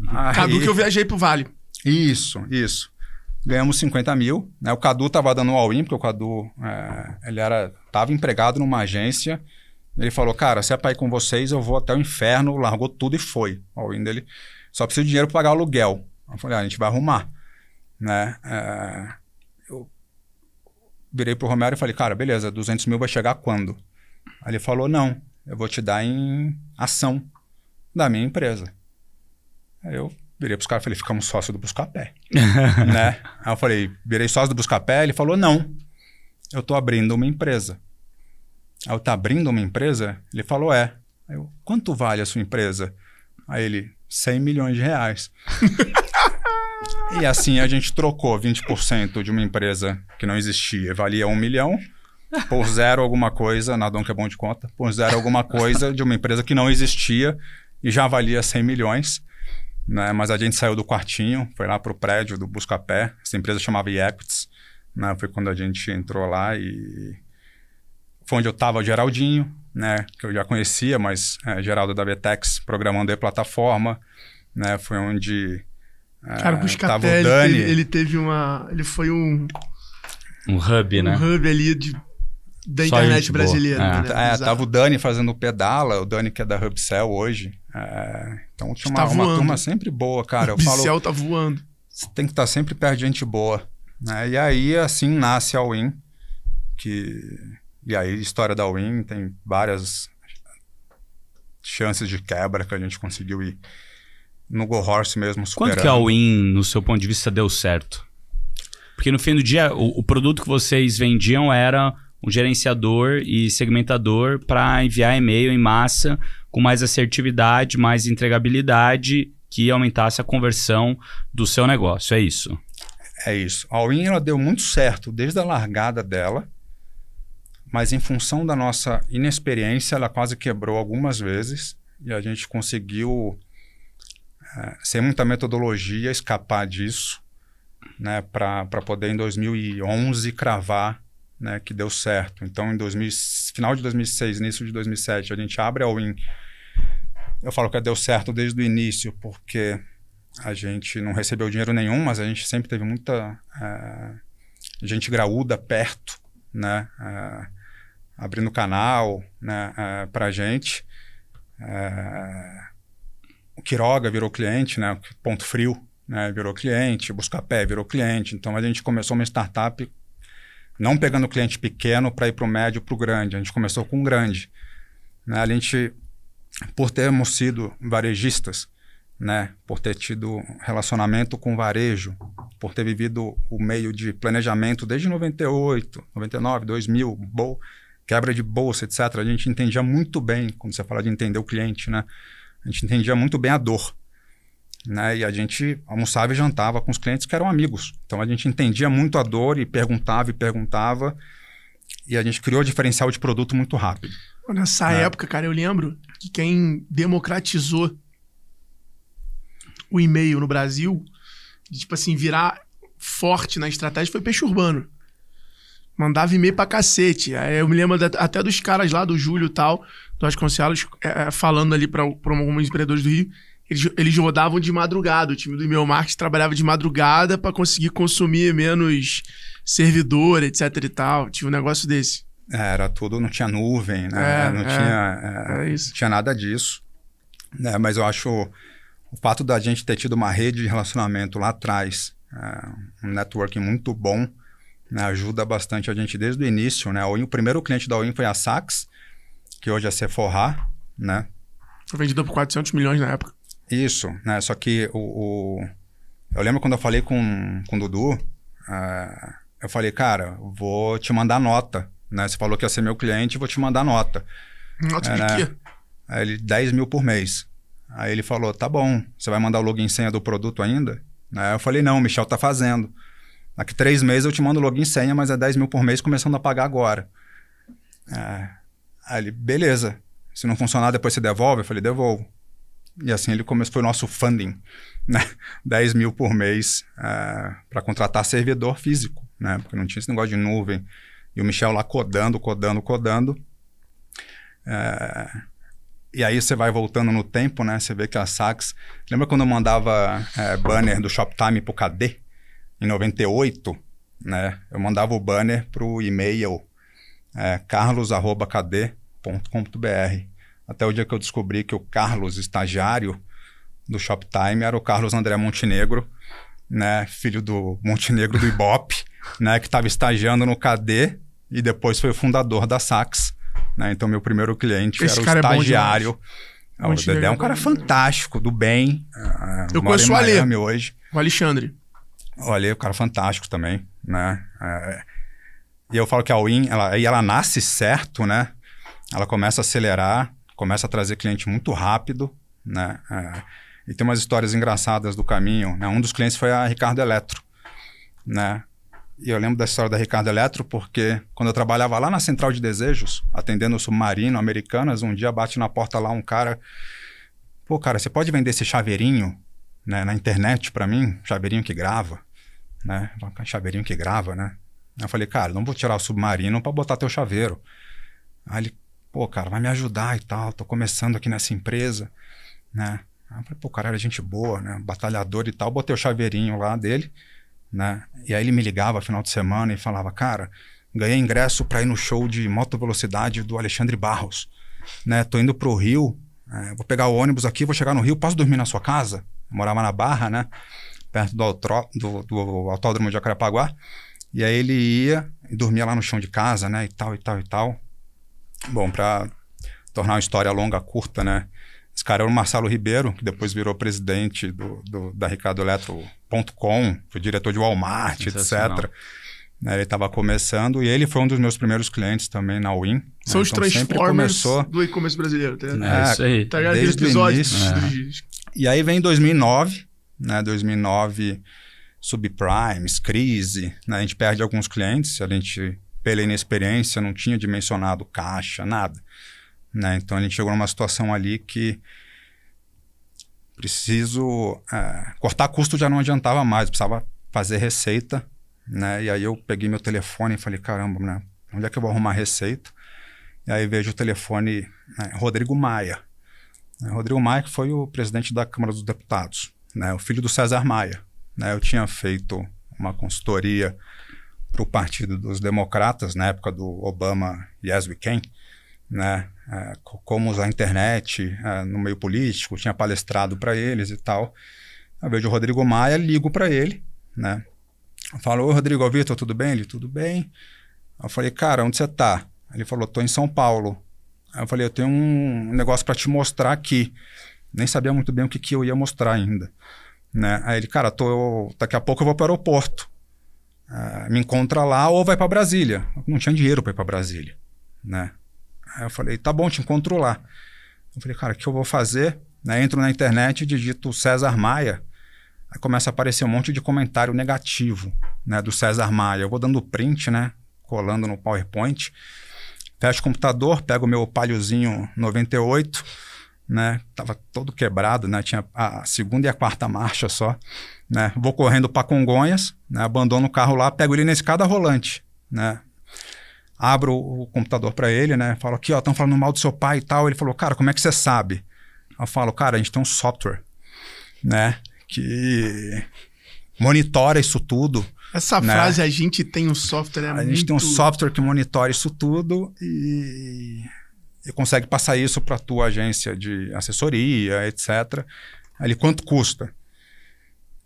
aí, Cadu que eu viajei pro Vale. Isso, isso ganhamos 50 mil. Né? O Cadu estava dando um all-in, porque o Cadu é, ele era, tava empregado numa agência. Ele falou, cara, se é para ir com vocês, eu vou até o inferno. Largou tudo e foi. O all-in dele. Só preciso de dinheiro para pagar o aluguel. Eu falei, ah, a gente vai arrumar. Né? É, eu virei pro Romero e falei, cara, beleza, 200 mil vai chegar quando? Aí ele falou, não, eu vou te dar em ação da minha empresa. Aí eu virei pros caras e falei, ficamos sócio do Buscapé. *laughs* né? Aí eu falei, virei sócio do Buscapé. Ele falou, não, eu tô abrindo uma empresa. Aí eu, tá abrindo uma empresa? Ele falou, é. Aí eu, quanto vale a sua empresa? Aí ele, 100 milhões de reais. *laughs* e assim a gente trocou 20% de uma empresa que não existia, valia um milhão, por zero alguma coisa, na que é bom de conta, por zero alguma coisa de uma empresa que não existia e já valia 100 milhões né? Mas a gente saiu do quartinho, foi lá para o prédio do Buscapé. Essa empresa chamava Equities, né? Foi quando a gente entrou lá e foi onde eu estava o Geraldinho, né? Que eu já conhecia, mas é, Geraldo da Vetex programando a plataforma, né? Foi onde é, Cara, Buscapé, o Dani. Ele, teve, ele teve uma. Ele foi um. Um hub, um né? Um hub ali de da internet brasileira. É. Né? É, tava o Dani fazendo o pedala, o Dani que é da Hubcell hoje. É, então tinha uma, tá uma turma sempre boa, cara. o *laughs* Hubcell tá voando. Você tem que estar tá sempre perto de gente boa. Né? E aí, assim, nasce a Win. Que... E aí, história da Win tem várias chances de quebra que a gente conseguiu ir no Go Horse mesmo superando. Quanto que é a Win, no seu ponto de vista, deu certo? Porque no fim do dia, o, o produto que vocês vendiam era um gerenciador e segmentador para enviar e-mail em massa com mais assertividade, mais entregabilidade, que aumentasse a conversão do seu negócio. É isso. É isso. A Allin ela deu muito certo desde a largada dela, mas em função da nossa inexperiência, ela quase quebrou algumas vezes e a gente conseguiu, é, sem muita metodologia, escapar disso, né, para poder em 2011 cravar né, que deu certo. Então, em 2000, final de 2006, início de 2007, a gente abre a Win. Eu falo que é deu certo desde o início, porque a gente não recebeu dinheiro nenhum, mas a gente sempre teve muita eh, gente graúda perto, né, eh, abrindo canal né, eh, para a gente. o Quiroga virou cliente, né, Ponto Frio né, virou cliente, Buscapé virou cliente. Então, a gente começou uma startup não pegando cliente pequeno para ir para o médio, para o grande. A gente começou com o grande. Né? A gente, por termos sido varejistas, né? por ter tido relacionamento com varejo, por ter vivido o meio de planejamento desde 98, 99, 2000, bol, quebra de bolsa, etc. A gente entendia muito bem, quando você fala de entender o cliente, né? A gente entendia muito bem a dor. Né? E a gente almoçava e jantava com os clientes que eram amigos. Então a gente entendia muito a dor e perguntava e perguntava. E a gente criou diferencial de produto muito rápido. Nessa né? época, cara, eu lembro que quem democratizou o e-mail no Brasil, de, tipo assim, virar forte na estratégia foi peixe urbano. Mandava e-mail pra cacete. eu me lembro até dos caras lá, do Júlio e tal, do Asconcelos, é, é, falando ali para alguns empreendedores do Rio, eles, eles rodavam de madrugada. O time do meu marketing trabalhava de madrugada para conseguir consumir menos servidor, etc e tal. Tinha um negócio desse. É, era tudo, não tinha nuvem, né? É, não é. tinha, é, tinha nada disso. Né? Mas eu acho o fato da gente ter tido uma rede de relacionamento lá atrás, é, um networking muito bom, né? ajuda bastante a gente desde o início, né? O primeiro cliente da Win foi a Sax, que hoje é Sephora, né? Foi vendido por 400 milhões na época. Isso, né? Só que o, o, Eu lembro quando eu falei com, com o Dudu, uh, eu falei, cara, vou te mandar nota. Né? Você falou que ia ser meu cliente, vou te mandar nota. Nota é, de né? quê? Aí ele, 10 mil por mês. Aí ele falou, tá bom, você vai mandar o login e senha do produto ainda? Aí né? eu falei, não, o Michel tá fazendo. Daqui três meses eu te mando login e senha, mas é 10 mil por mês começando a pagar agora. É, aí ele, beleza. Se não funcionar, depois você devolve? Eu falei, devolvo. E assim ele começou, foi o nosso funding, né? 10 *laughs* mil por mês uh, é, para contratar servidor físico, né? Porque não tinha esse negócio de nuvem. E o Michel lá codando, codando, codando. Uh, e aí você vai voltando no tempo, né? Você vê que a Sax. Lembra quando eu mandava uh, banner do Shoptime pro KD? Em 98, né? Eu mandava o banner pro e-mail é, carlos.kd.com.br. Até o dia que eu descobri que o Carlos, estagiário do Shoptime, era o Carlos André Montenegro, né? Filho do Montenegro do Ibope, *laughs* né? Que estava estagiando no KD e depois foi o fundador da Sax. Né? Então, meu primeiro cliente Esse era o é estagiário. É o Dedé é um é cara fantástico, do bem. É, eu conheço o Ale. Hoje. O Alexandre. O Ale é um cara fantástico também, né? É... E eu falo que a Win, ela, aí ela nasce certo, né? Ela começa a acelerar começa a trazer cliente muito rápido, né? É, e tem umas histórias engraçadas do caminho, né? Um dos clientes foi a Ricardo Eletro, né? E eu lembro da história da Ricardo Eletro porque quando eu trabalhava lá na Central de Desejos, atendendo o submarino americanas, um dia bate na porta lá um cara, pô, cara, você pode vender esse chaveirinho, né, na internet para mim, chaveirinho que grava, né? Chaveirinho que grava, né? Eu falei, cara, não vou tirar o submarino para botar teu chaveiro. Aí ele, pô, cara, vai me ajudar e tal, tô começando aqui nessa empresa, né? Eu falei, pô, o cara era é gente boa, né? Batalhador e tal. Botei o chaveirinho lá dele, né? E aí ele me ligava final de semana e falava, cara, ganhei ingresso para ir no show de moto velocidade do Alexandre Barros, né? Tô indo pro Rio, é, vou pegar o ônibus aqui, vou chegar no Rio, posso dormir na sua casa? Eu morava na Barra, né? Perto do, do, do autódromo de Acarapaguá. E aí ele ia e dormia lá no chão de casa, né? E tal, e tal, e tal. Bom, para tornar uma história longa, curta, né? Esse cara era o Marcelo Ribeiro, que depois virou presidente do, do da RicardoEletro.com, foi diretor de Walmart, etc. Né, ele estava começando e ele foi um dos meus primeiros clientes também na Win. Né? São né? os então, Transformers começou... do e-commerce brasileiro. Tá? É, é, isso aí. Tá ligado desde episódio. É. Né? E aí vem 2009, né? 2009, subprimes, crise. Né? A gente perde alguns clientes, a gente pela inexperiência, não tinha dimensionado caixa, nada. Né? Então a gente chegou numa situação ali que preciso é, cortar custo já não adiantava mais, precisava fazer receita, né? E aí eu peguei meu telefone e falei, caramba, né? Onde é que eu vou arrumar receita? E aí vejo o telefone né? Rodrigo Maia. Né? Rodrigo Maia que foi o presidente da Câmara dos Deputados, né? O filho do César Maia, né? Eu tinha feito uma consultoria para o Partido dos Democratas, na época do Obama Yes We Can, né? É, como usar a internet é, no meio político, tinha palestrado para eles e tal. Eu vejo o Rodrigo Maia, ligo para ele, né? Falou, falo, oi Rodrigo, Vitor, tá tudo bem? Ele, tudo bem. Eu falei, cara, onde você tá? Ele falou, tô em São Paulo. Aí eu falei, eu tenho um negócio para te mostrar aqui. Nem sabia muito bem o que, que eu ia mostrar ainda. Né? Aí ele, cara, tô, daqui a pouco eu vou para o aeroporto. Ah, me encontra lá ou vai para Brasília. Não tinha dinheiro para ir para Brasília, né? Aí eu falei, tá bom, te encontro lá. Eu falei, cara, o que eu vou fazer? Né, entro na internet, digito César Maia, aí começa a aparecer um monte de comentário negativo, né, do César Maia. Eu vou dando print, né, colando no PowerPoint, fecho o computador, pego o meu palhozinho 98, né, tava todo quebrado, né, tinha a segunda e a quarta marcha só. Né? Vou correndo para Congonhas, né? abandono o carro lá, pego ele na escada rolante, né? Abro o computador para ele, né? Falo aqui, ó, estão falando mal do seu pai e tal. Ele falou, cara, como é que você sabe? Eu falo, cara, a gente tem um software, né? Que monitora isso tudo. Essa né? frase, a gente tem um software, é A muito... gente tem um software que monitora isso tudo e, e consegue passar isso para tua agência de assessoria, etc. Ali, quanto custa?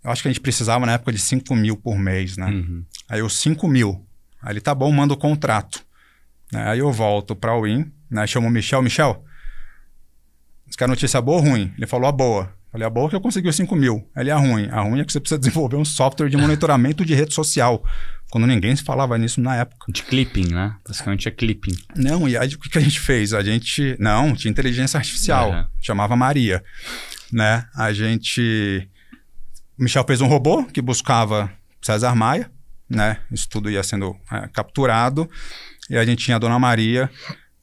Eu acho que a gente precisava na época de 5 mil por mês, né? Uhum. Aí eu, 5 mil. Aí ele, tá bom, manda o contrato. Né? Aí eu volto pra Win, né? Chamo o Michel. Michel, você quer notícia boa ou ruim? Ele falou a boa. Falei, a boa é que eu consegui os 5 mil. Ele, a ruim. A ruim é que você precisa *laughs* desenvolver um software de monitoramento de rede social. Quando ninguém se falava nisso na época. De clipping, né? Basicamente é clipping. Não, e aí o que a gente fez? A gente... Não, tinha inteligência artificial. É. Chamava Maria. Né? A gente Michel fez um robô que buscava César Maia, né? Isso tudo ia sendo é, capturado. E a gente tinha a Dona Maria,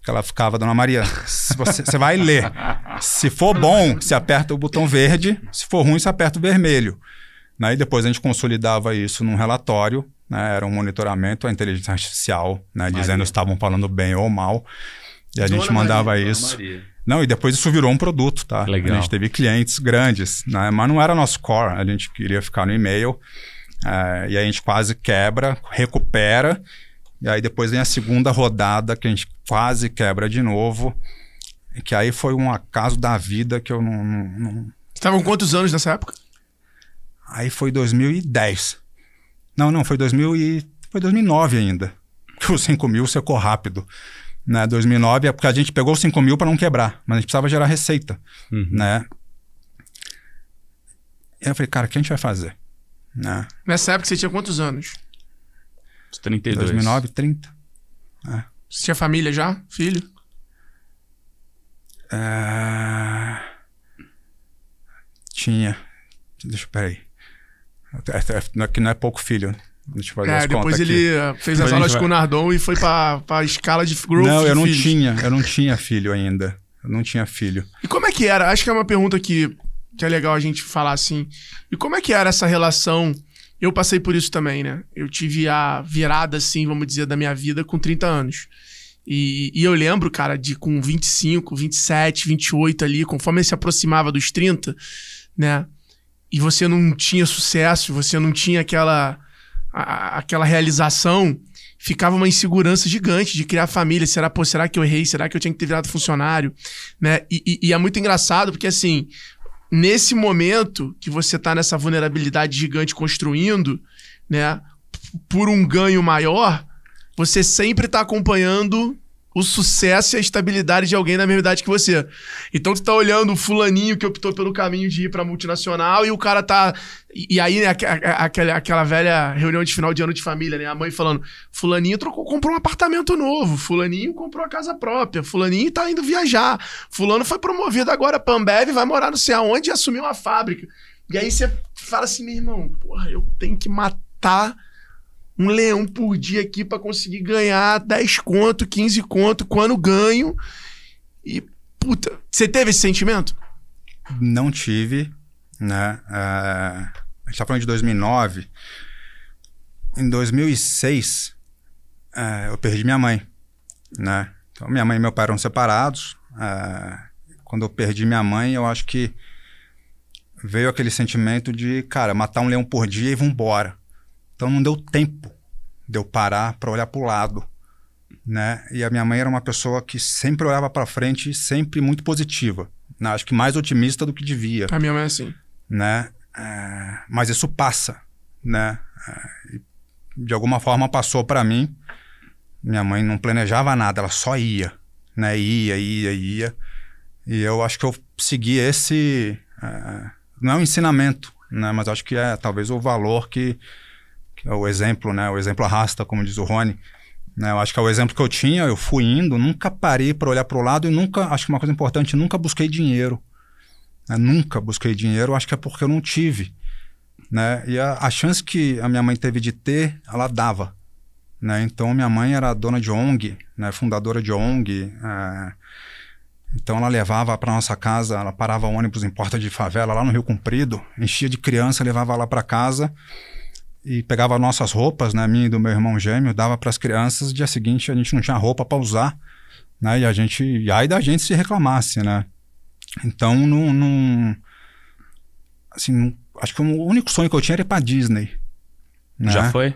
que ela ficava, Dona Maria, você, você vai ler. Se for bom, se aperta o botão verde. Se for ruim, se aperta o vermelho. Né? E depois a gente consolidava isso num relatório, né? Era um monitoramento a inteligência artificial, né? Dizendo se estavam falando bem ou mal. E a Dona gente mandava Maria, isso. Não, e depois isso virou um produto, tá? Legal. A gente teve clientes grandes, né? mas não era nosso core. A gente queria ficar no e-mail. Eh, e aí a gente quase quebra, recupera. E aí depois vem a segunda rodada que a gente quase quebra de novo. Que aí foi um acaso da vida que eu não. não... Estavam quantos anos nessa época? Aí foi 2010. Não, não, foi, 2000 e... foi 2009 ainda. Que o 5 mil secou rápido né, 2009, é porque a gente pegou os 5 mil para não quebrar, mas a gente precisava gerar receita, uhum. né? E eu falei, cara, o que a gente vai fazer? Né? Nessa época você tinha quantos anos? 32. 2009, 30. É. Você tinha família já? Filho? É... Tinha. Deixa eu, peraí. É, é, é, é que não é pouco filho. Né? Deixa eu fazer é, depois ele eh, aqui. fez depois as aulas vai... com o Nardon e foi pra, pra escala de growth Não, eu não tinha. Eu não tinha filho ainda. Eu não tinha filho. E como é que era? Acho que é uma pergunta que, que é legal a gente falar assim. E como é que era essa relação... Eu passei por isso também, né? Eu tive a virada, assim, vamos dizer, da minha vida com 30 anos. E, e, eu lembro, cara, de com 25, 27, 28 ali, conforme se aproximava dos 30, né? E você não tinha sucesso, você não tinha aquela aquela realização, ficava uma insegurança gigante de criar família. Será, pô, será que eu errei? Será que eu tinha que ter virado funcionário? Né? E, e, e é muito engraçado, porque assim, nesse momento que você está nessa vulnerabilidade gigante construindo, né, por um ganho maior, você sempre está acompanhando o sucesso e a estabilidade de alguém na mesma idade que você. Então tu tá olhando o fulaninho que optou pelo caminho de ir pra multinacional e o cara tá. E, aí, né, aquela, aquela velha reunião de final de ano de família, né? A mãe falando: Fulaninho trocou, comprou um apartamento novo, Fulaninho comprou a casa própria, Fulaninho tá indo viajar, Fulano foi promovido agora, Pambev vai morar não sei aonde e assumiu uma fábrica. E aí você fala assim, meu irmão, porra, eu tenho que matar um leão por dia aqui para conseguir ganhar 10 conto, 15 conto, quando ganho. E, puta, você teve esse sentimento? Não tive, né? Uh, a gente tá falando de 2009. Em 2006, uh, é, eu perdi minha mãe, né? Então, minha mãe e meu pai eram separados. Uh, quando eu perdi minha mãe, eu acho que veio aquele sentimento de, cara, matar um leão por dia e vambora. Então não deu tempo de eu parar para olhar para o lado, né? E a minha mãe era uma pessoa que sempre olhava para frente, sempre muito positiva, né? acho que mais otimista do que devia. A minha mãe é assim, né? É, mas isso passa, né? É, de alguma forma passou para mim. Minha mãe não planejava nada, ela só ia, né? Ia, ia, ia. E eu acho que eu segui esse é, não é um ensinamento, né? Mas acho que é talvez o valor que é o exemplo, né? O exemplo arrasta, como diz o Rony. Né? Eu acho que é o exemplo que eu tinha, eu fui indo, nunca parei para olhar para o lado e nunca, acho que uma coisa importante, nunca busquei dinheiro. Né? Nunca busquei dinheiro, acho que é porque eu não tive. Né? E a, a, chance que a minha mãe teve de ter, ela dava. Né? Então, minha mãe era dona de ONG, né? fundadora de ONG. É... Então, ela levava para nossa casa, ela parava ônibus em porta de favela, lá no Rio Comprido, enchia de criança, levava lá para casa e pegava nossas roupas, né, minha e do meu irmão gêmeo, dava para as crianças. Dia seguinte a gente não tinha roupa para usar, né? E a gente, e aí da gente se reclamasse, né? Então não, assim, acho que o único sonho que eu tinha era ir para Disney. Né? Já foi?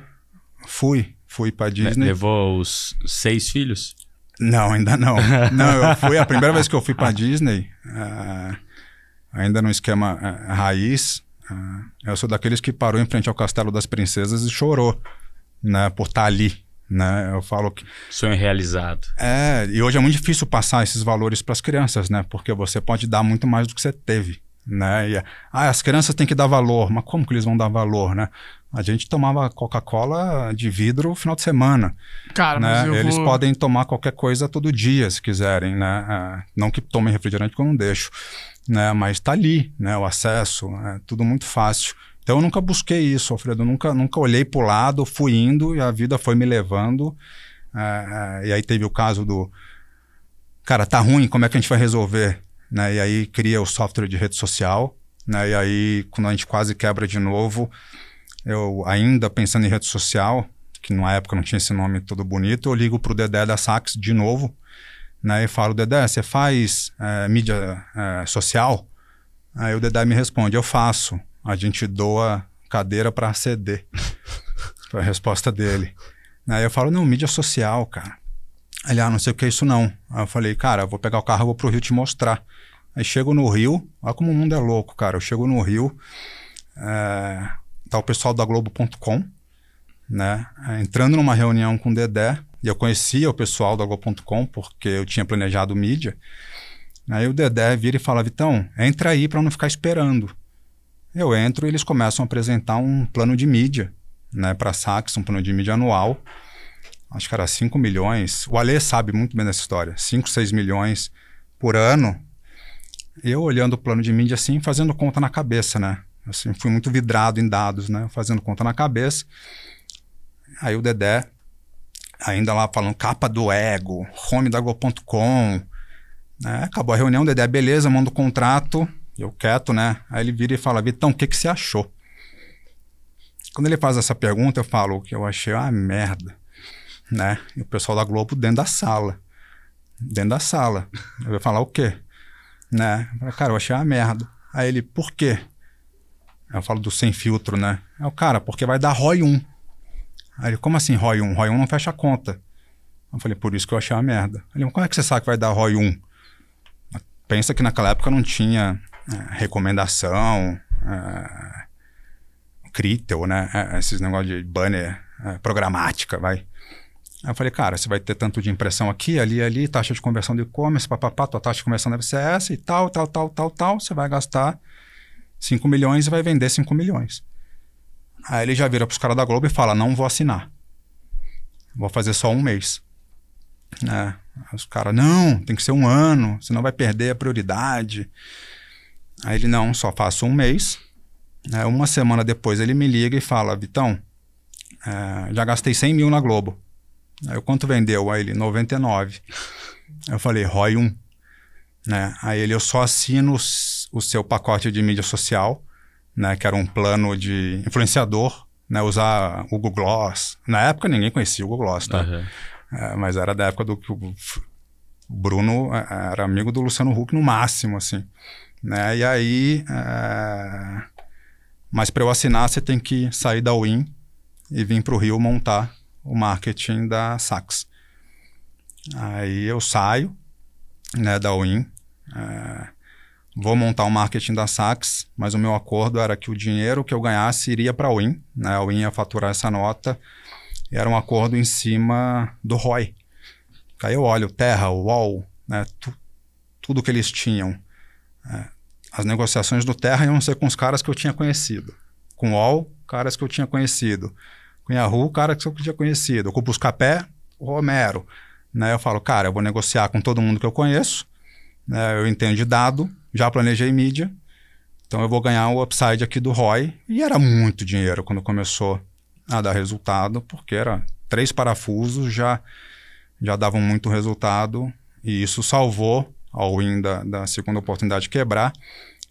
Fui, fui para Disney. Levou os seis filhos? Não, ainda não. *laughs* não, eu fui a primeira vez que eu fui para Disney, uh, ainda no esquema uh, raiz. É, eu sou daqueles que parou em frente ao Castelo das Princesas e chorou, né? Por estar tá ali, né? Eu falo que... Sonho realizado. É, e hoje é muito difícil passar esses valores para as crianças, né? Porque você pode dar muito mais do que você teve, né? E, é, ah, as crianças têm que dar valor. Mas como que eles vão dar valor, né? A gente tomava Coca-Cola de vidro no final de semana. Cara, né? mas Eles vou... podem tomar qualquer coisa todo dia, se quiserem, né? É, não que tomem refrigerante, que eu não deixo né? Mas está ali, né? O acesso, é tudo muito fácil. Então eu nunca busquei isso, Alfredo. nunca, nunca olhei para o lado, fui indo e a vida foi me levando. É, é, e aí teve o caso do cara, tá ruim, como é que a gente vai resolver? Né? E aí cria o software de rede social, né? E aí quando a gente quase quebra de novo, eu ainda pensando em rede social, que na época não tinha esse nome todo bonito, eu ligo pro Dedé da Sax de novo, né? E falo, Dedé, você faz é, mídia é, social? Aí o Dedé me responde, eu faço. A gente doa cadeira para CD. Foi a resposta dele. Aí eu falo, não, mídia social, cara. Ele, ah, não sei o que é isso não. Aí eu falei, cara, eu vou pegar o carro, vou pro Rio te mostrar. Aí chego no Rio, olha como o mundo é louco, cara. Eu chego no Rio, é, tá o pessoal da Globo.com, né? Entrando numa reunião com o Dedé, e eu conhecia o pessoal da Go.com porque eu tinha planejado mídia. Aí o Dedé vira e fala: Vitão, entra aí para não ficar esperando. Eu entro e eles começam a apresentar um plano de mídia né, para Sax, um plano de mídia anual. Acho que era 5 milhões. O Alê sabe muito bem dessa história: 5, 6 milhões por ano. Eu olhando o plano de mídia assim, fazendo conta na cabeça, né? Assim, fui muito vidrado em dados, né? Fazendo conta na cabeça. Aí o Dedé ainda lá falando capa do ego, home da Né? Acabou a reunião, Dedé, beleza, manda o contrato, eu quieto, né? Aí ele vira e fala, Vitão, o que, que você achou? Quando ele faz essa pergunta, eu falo que eu achei uma merda, né? E o pessoal da Globo dentro da sala. Dentro da sala. Eu ia falar o quê? Né? Eu falo, cara, eu achei uma merda. Aí ele, por quê? Eu falo do sem filtro, né? É o cara, porque vai dar ROI 1. Aí ele, como assim ROI 1? ROI 1 não fecha a conta. Eu falei, por isso que eu achei uma merda. Ele, como é que você sabe que vai dar ROI 1? Pensa que naquela época não tinha é, recomendação, é, né? É, esses negócios de banner é, programática, vai. Aí eu falei, cara, você vai ter tanto de impressão aqui, ali, ali, taxa de conversão do e-commerce, papapá, tua taxa de conversão deve ser essa e tal, tal, tal, tal, tal. Você vai gastar 5 milhões e vai vender 5 milhões. Aí ele já vira pros caras da Globo e fala: não vou assinar. Vou fazer só um mês. Né? Os caras, não, tem que ser um ano, senão vai perder a prioridade. Aí ele, não, só faço um mês. uma semana depois ele me liga e fala: Vitão, é, já gastei 100 mil na Globo. Aí eu, quanto vendeu? Aí ele, 99. Eu falei, ROI 1. Né? Aí ele, eu só assino o seu pacote de mídia social né, que era um plano de influenciador, né, usar o Google Gloss. Na época ninguém conhecia o Google Gloss, tá? Uhum. É, mas era da época do que o Bruno é, era amigo do Luciano Huck no máximo, assim. Né? E aí... É... Mas para eu assinar, você tem que sair da Win e vir para o Rio montar o marketing da Saks. Aí eu saio né, da Win... É vou montar o um marketing da Sax, mas o meu acordo era que o dinheiro que eu ganhasse iria para a Win, né? A Win ia faturar essa nota. Era um acordo em cima do ROI. Aí eu olho Terra, UOL, né? tudo que eles tinham. É, as negociações do Terra iam ser com os caras que eu tinha conhecido. Com UOL, caras que eu tinha conhecido. Com Yahoo, cara que eu tinha conhecido. Com o Buscapé, o Romero. Né? Eu falo, cara, eu vou negociar com todo mundo que eu conheço. Né? Eu entendo de dado já planejei mídia, então eu vou ganhar o upside aqui do ROI. E era muito dinheiro quando começou a dar resultado, porque era três parafusos já já davam muito resultado e isso salvou a win da, da segunda oportunidade quebrar.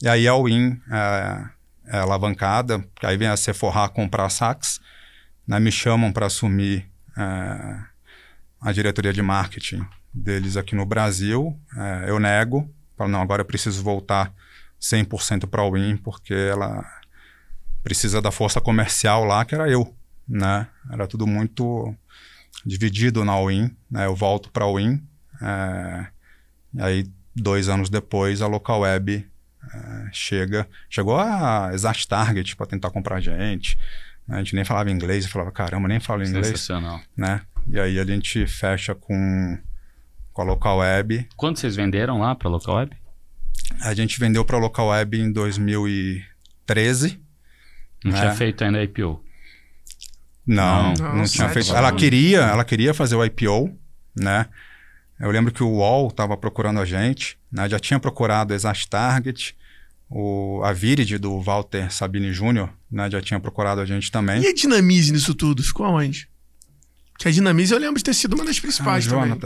E aí a win é, é alavancada, aí vem a Sephora comprar saques, né, me chamam para assumir é, a diretoria de marketing deles aqui no Brasil, é, eu nego, Fala, não, agora eu preciso voltar 100% para a Win, porque ela precisa da força comercial lá, que era eu, né? Era tudo muito dividido na Win, né? Eu volto para a Win, é... e aí dois anos depois a Local Web é... chega, chegou a Exact Target para tentar comprar a gente, né? a gente nem falava inglês, eu falava, caramba, nem falo inglês. Sensacional. Né? E aí a gente fecha com com a Local Web. Quando vocês venderam lá para a Local Web? A gente vendeu para a Local Web em 2013. Não né? tinha feito ainda IPO. Não, não, não tinha feito. Ela queria, ela queria fazer o IPO, né? Eu lembro que o UOL estava procurando a gente, né? Já tinha procurado a Exact Target, o, a Virid do Walter Sabini Júnior, né? Já tinha procurado a gente também. E a Dinamize nisso tudo? Ficou onde? Que a Dinamize eu lembro de ter sido uma das principais ah, também.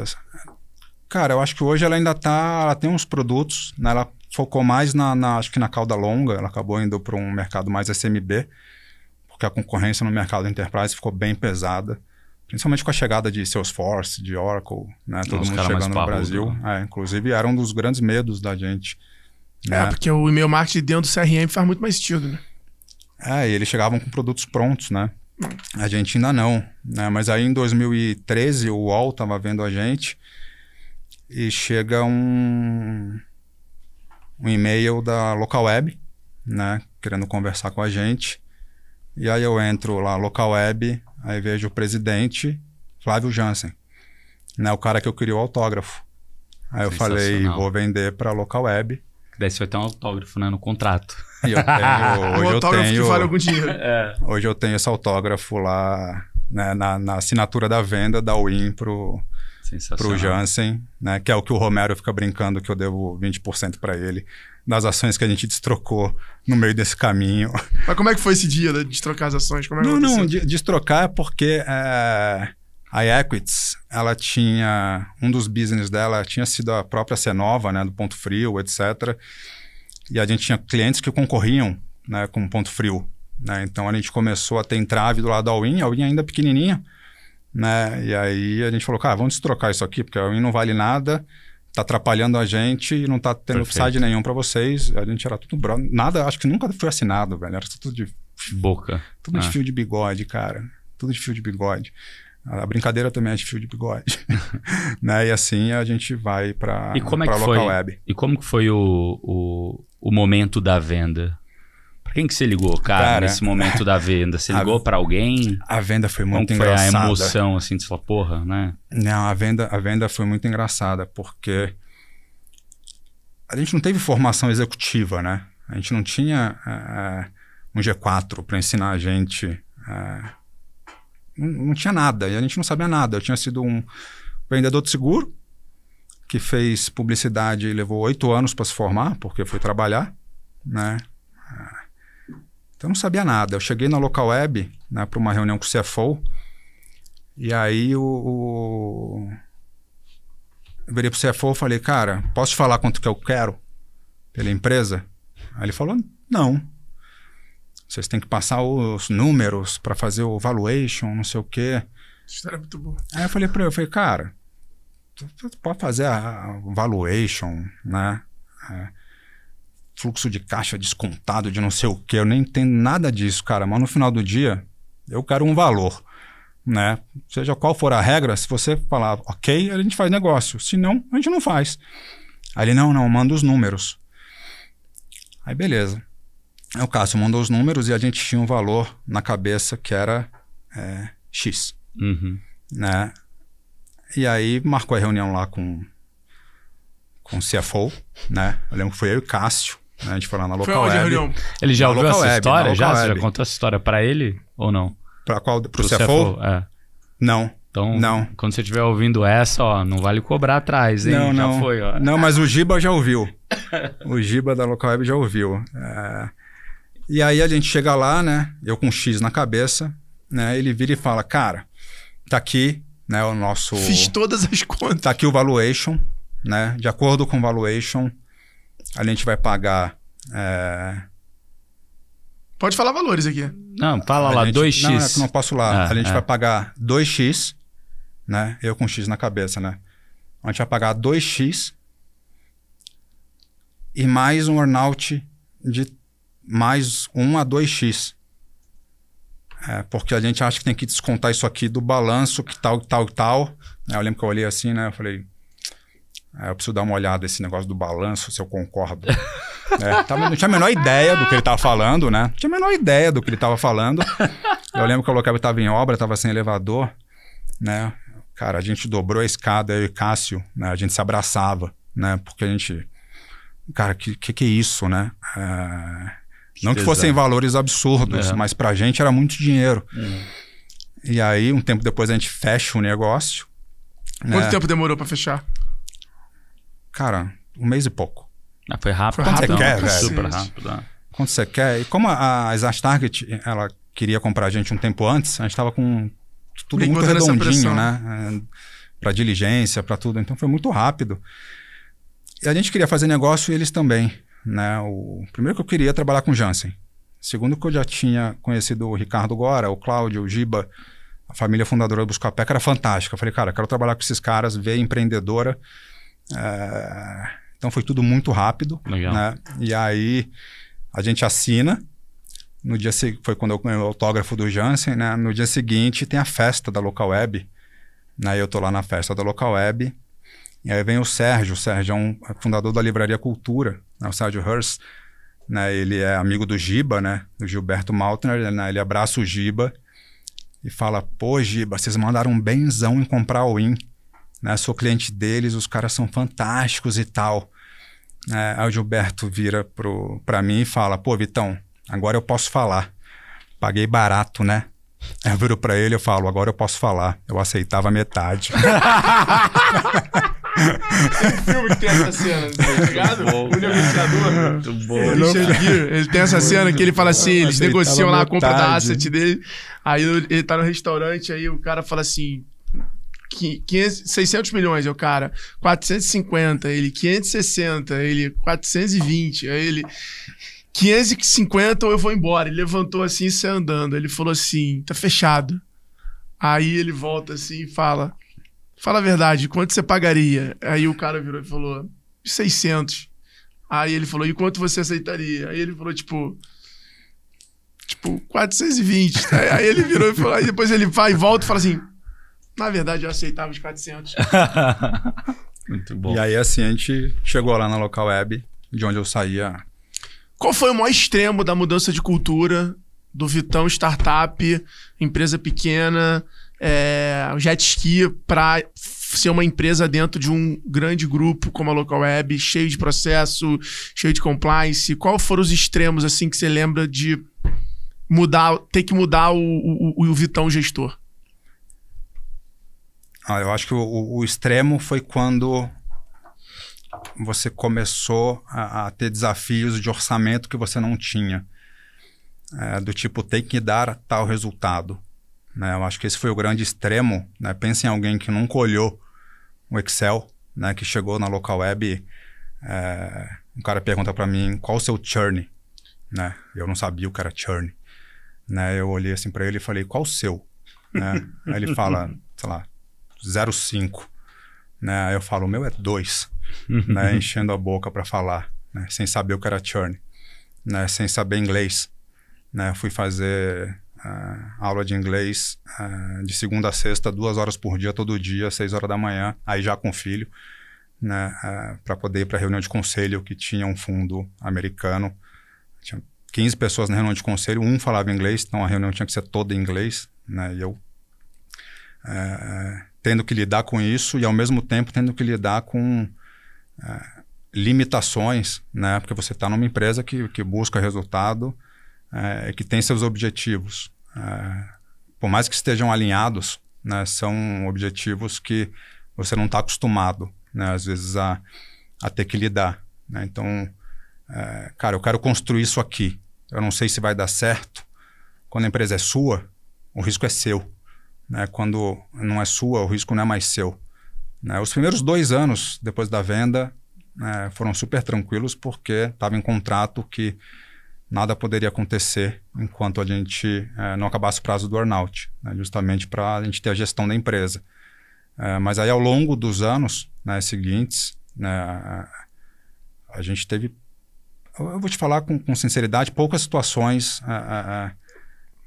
Cara, eu acho que hoje ela ainda tá. Ela tem uns produtos, né? Ela focou mais na, na acho que na cauda longa, ela acabou indo para um mercado mais SMB, porque a concorrência no mercado enterprise ficou bem pesada. Principalmente com a chegada de Salesforce, de Oracle, né? Todo mundo chegando no parrudo, Brasil. Né? É, inclusive, era um dos grandes medos da gente. Né? É, porque o e-mail marketing dentro do CRM faz muito mais sentido, né? É, e eles chegavam com produtos prontos, né? A gente ainda não, né? Mas aí em 2013 o UOL estava vendo a gente e chega um, um e-mail da Local Web, né, querendo conversar com a gente. E aí eu entro lá, Local Web, aí vejo o presidente, Flávio Jansen, né, o cara que eu queria o autógrafo. Aí eu falei, vou vender para Local Web. Daí você vai ter um autógrafo né, no contrato. E eu tenho, *laughs* hoje um autógrafo eu tenho, que vale algum dinheiro. *laughs* É. Hoje eu tenho esse autógrafo lá né, na, na assinatura da venda da Win pro, Sensacional. pro Jansen, né? Que é o que o Romero fica brincando que eu devo 20% para ele das ações que a gente destrocou no meio desse caminho. Mas como é que foi esse dia né, de destrocar as ações? Como é não, não, de, destrocar porque é, a Equities, ela tinha, um dos business dela tinha sido a própria Cenova, né, do Ponto Frio, etc. E a gente tinha clientes que concorriam né, com Ponto Frio. Né? Então a gente começou a ter entrave do lado da Win, a Win ainda pequenininha, né? E aí a gente falou, cara, vamos trocar isso aqui, porque a Win não vale nada, tá atrapalhando a gente e não tá tendo upside nenhum para vocês. A gente era tudo brother, nada, acho que nunca foi assinado, velho, era tudo de... Boca. Tudo ah. de fio de bigode, cara, tudo de fio de bigode. A brincadeira também é de fio de bigode. *laughs* né? E assim a gente vai para é a local web. E como que foi o, o, o momento da venda? quem que você ligou, cara, cara nesse momento da venda? Você *laughs* ligou para alguém? A venda foi muito Como engraçada. foi a emoção, assim, de falar, porra, né? Não, a venda, a venda foi muito engraçada, porque a gente não teve formação executiva, né? A gente não tinha uh, um G4 para ensinar a gente. Uh, não, não, tinha nada, e a gente não sabia nada. Eu tinha sido um vendedor de seguro que fez publicidade e levou oito anos para se formar, porque foi trabalhar, né? Uh, então eu não sabia nada. Eu cheguei na local web né, para uma reunião com o CFO e aí o, o... eu virei o CFO e falei, cara, posso te falar quanto que eu quero pela empresa? Aí ele falou, não. Vocês têm que passar os números para fazer o valuation, não sei o quê. História muito boa. Aí eu falei para ele, eu falei, cara, tu, tu pode fazer a valuation, né? É fluxo de caixa descontado de não sei o que, eu nem entendo nada disso, cara. Mas no final do dia, eu quero um valor, né? Seja qual for a regra, se você falar ok, a gente faz negócio, se não, a gente não faz. Aí ele, não, não, manda os números. Aí beleza. Aí o Cássio mandou os números e a gente tinha um valor na cabeça que era é, X, uhum. né? E aí marcou a reunião lá com com o CFO, né? Eu lembro que foi eu e Cássio. A gente foi lá na local foi web. Reunião? Ele já na ouviu essa web, história? Já? Você já contou essa história para ele ou não? Para qual? Pro, pro CFO? CFO? É. Não. Então, não. quando você estiver ouvindo essa, ó, não vale cobrar atrás, hein? Não, não. foi, ó. Não, mas o Giba já ouviu. *laughs* o Giba da Local Web já ouviu. É... E aí a gente chega lá, né? Eu com um X na cabeça, né? Ele vira e fala, cara, tá aqui, né? O nosso. Fiz todas as contas. Tá aqui o valuation, né? De acordo com o valuation, Ali a gente vai pagar. É... Pode falar valores aqui. Não, fala lá, gente... 2x. Não, é não posso lá. Ah, ali a gente é. vai pagar 2x, né? Eu com x na cabeça, né? A gente vai pagar 2x e mais um earnout de mais 1 a 2x. É, porque a gente acha que tem que descontar isso aqui do balanço, que tal, tal, tal. Eu lembro que eu olhei assim, né? Eu falei, é, eu preciso dar uma olhada nesse negócio do balanço, se eu concordo. *laughs* é, tava, tá, não tinha a menor ideia do que ele estava falando, né? Não tinha a menor ideia do que ele estava falando. Eu lembro que o local estava em obra, estava sem elevador, né? Cara, a gente dobrou a escada, eu e Cássio, né? a gente se abraçava, né? Porque a gente... Cara, que que, que é isso, né? É... Não que fossem valores absurdos, é. mas pra gente era muito dinheiro. Uhum. E aí, um tempo depois, a gente fecha o negócio. Quanto né? tempo demorou para fechar? cara, um mês e pouco. Ah, foi rápido. Foi você então. quer, velho? Super rápido. É. Quando você quer. E como a, a Target, ela queria comprar a gente um tempo antes, a gente estava com tudo muito redondinho, né? É, para diligência, para tudo. Então foi muito rápido. E a gente queria fazer negócio e eles também. Né? O primeiro que eu queria é trabalhar com Jansen. Segundo que eu já tinha conhecido o Ricardo Gora, o Cláudio, o Giba, a família fundadora do Buscapé, que era fantástica. Eu falei, cara, quero trabalhar com esses caras, ver empreendedora. É, então foi tudo muito rápido. Legal. Né? E aí a gente assina. No dia foi quando eu ganhei o autógrafo do Jansen, né? No dia seguinte tem a festa da Local Web. Né? Eu tô lá na festa da Local Web. E aí vem o Sérgio. O Sérgio é um é fundador da Livraria Cultura, né? o Sérgio Hurst. Né? Ele é amigo do Giba, né? Do Gilberto Maltner. Né? Ele abraça o Giba e fala: Pô, Giba, vocês mandaram um benzão em comprar o IN né? Sou cliente deles, os caras são fantásticos e tal. É, aí o Gilberto vira pro, mim e fala: Pô, Vitão, agora eu posso falar. Paguei barato, né? Eu viro para ele e falo: Agora eu posso falar. Eu aceitava metade. *laughs* tem filme que tem essa cena, tá ligado? o negociador. Muito bom. ele tem essa cena que ele fala assim: eles negociam lá a compra da asset dele. Aí ele tá no restaurante, aí o cara fala assim: 500, 600 milhões, eu, é cara, 450, ele 560, ele 420, aí ele 550 ou eu vou embora. Ele levantou assim e saiu andando. Ele falou assim: tá fechado. Aí ele volta assim e fala: fala a verdade, quanto você pagaria? Aí o cara virou e falou: 600. Aí ele falou: e quanto você aceitaria? Aí ele falou: tipo, tipo, 420. Aí ele virou e falou, aí depois ele vai e volta e fala assim: na verdade, eu aceitava os 400. *laughs* Muito bom. E aí, assim, a gente chegou lá na local web, de onde eu saía. Qual foi o maior extremo da mudança de cultura do Vitão Startup, empresa pequena, é, jet ski, para ser uma empresa dentro de um grande grupo como a Local Web, cheio de processo, cheio de compliance? Qual foram os extremos assim que você lembra de mudar, ter que mudar o, o, o Vitão gestor? Ah, eu acho que o, o, extremo foi quando você começou a, a, ter desafios de orçamento que você não tinha. É, do tipo, tem que dar tal resultado. Né? Eu acho que esse foi o grande extremo. Né? Pensa em alguém que nunca olhou o Excel, né? que chegou na local web. É, um cara pergunta para mim qual o seu churn. Né? Eu não sabia o que era churn. Né? Eu olhei assim para ele e falei, qual o seu? Né? Aí ele fala, sei lá, 0,5. Né? Eu falo, o meu é 2. né? Uhum. Enchendo a boca para falar, né? sem saber o que era churn, né? sem saber inglês. Né? Fui fazer uh, aula de inglês uh, de segunda a sexta, duas horas por dia, todo dia, seis horas da manhã, aí já com filho, né? Uh, ah, para poder ir para reunião de conselho que tinha um fundo americano. Tinha 15 pessoas na reunião de conselho, um falava inglês, então a reunião tinha que ser toda em inglês, né? E eu. Uh, tendo que lidar com isso e ao mesmo tempo tendo que lidar com é, limitações, né? Porque você está numa empresa que, que busca resultado, é, que tem seus objetivos. É, por mais que estejam alinhados, né, são objetivos que você não está acostumado, né, às vezes, a, a ter que lidar. Né? Então, é, cara, eu quero construir isso aqui. Eu não sei se vai dar certo. Quando a empresa é sua, o risco é seu né? quando não é sua, o risco não é mais seu. Né? Os primeiros dois anos depois da venda né, foram super tranquilos porque estava em contrato que nada poderia acontecer enquanto a gente é, não acabasse o prazo do earnout, né, justamente para a gente ter a gestão da empresa. É, mas aí, ao longo dos anos né, seguintes, né, a gente teve, eu vou te falar com, com sinceridade, poucas situações é,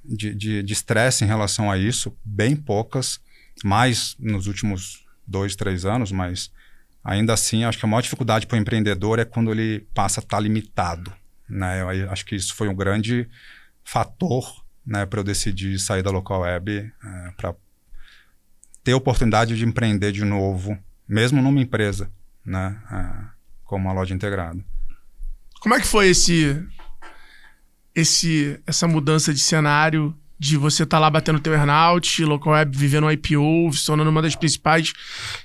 de estresse em relação a isso, bem poucas, mais nos últimos dois, três anos, mas ainda assim, acho que a maior dificuldade para o empreendedor é quando ele passa a estar limitado. Né? Eu acho que isso foi um grande fator né, para eu decidir sair da local web, é, para ter a oportunidade de empreender de novo, mesmo numa empresa, né, é, como uma loja integrada. Como é que foi esse esse essa mudança de cenário de você estar tá lá batendo teu earnout, local web vivendo um IPO, funcionando uma das principais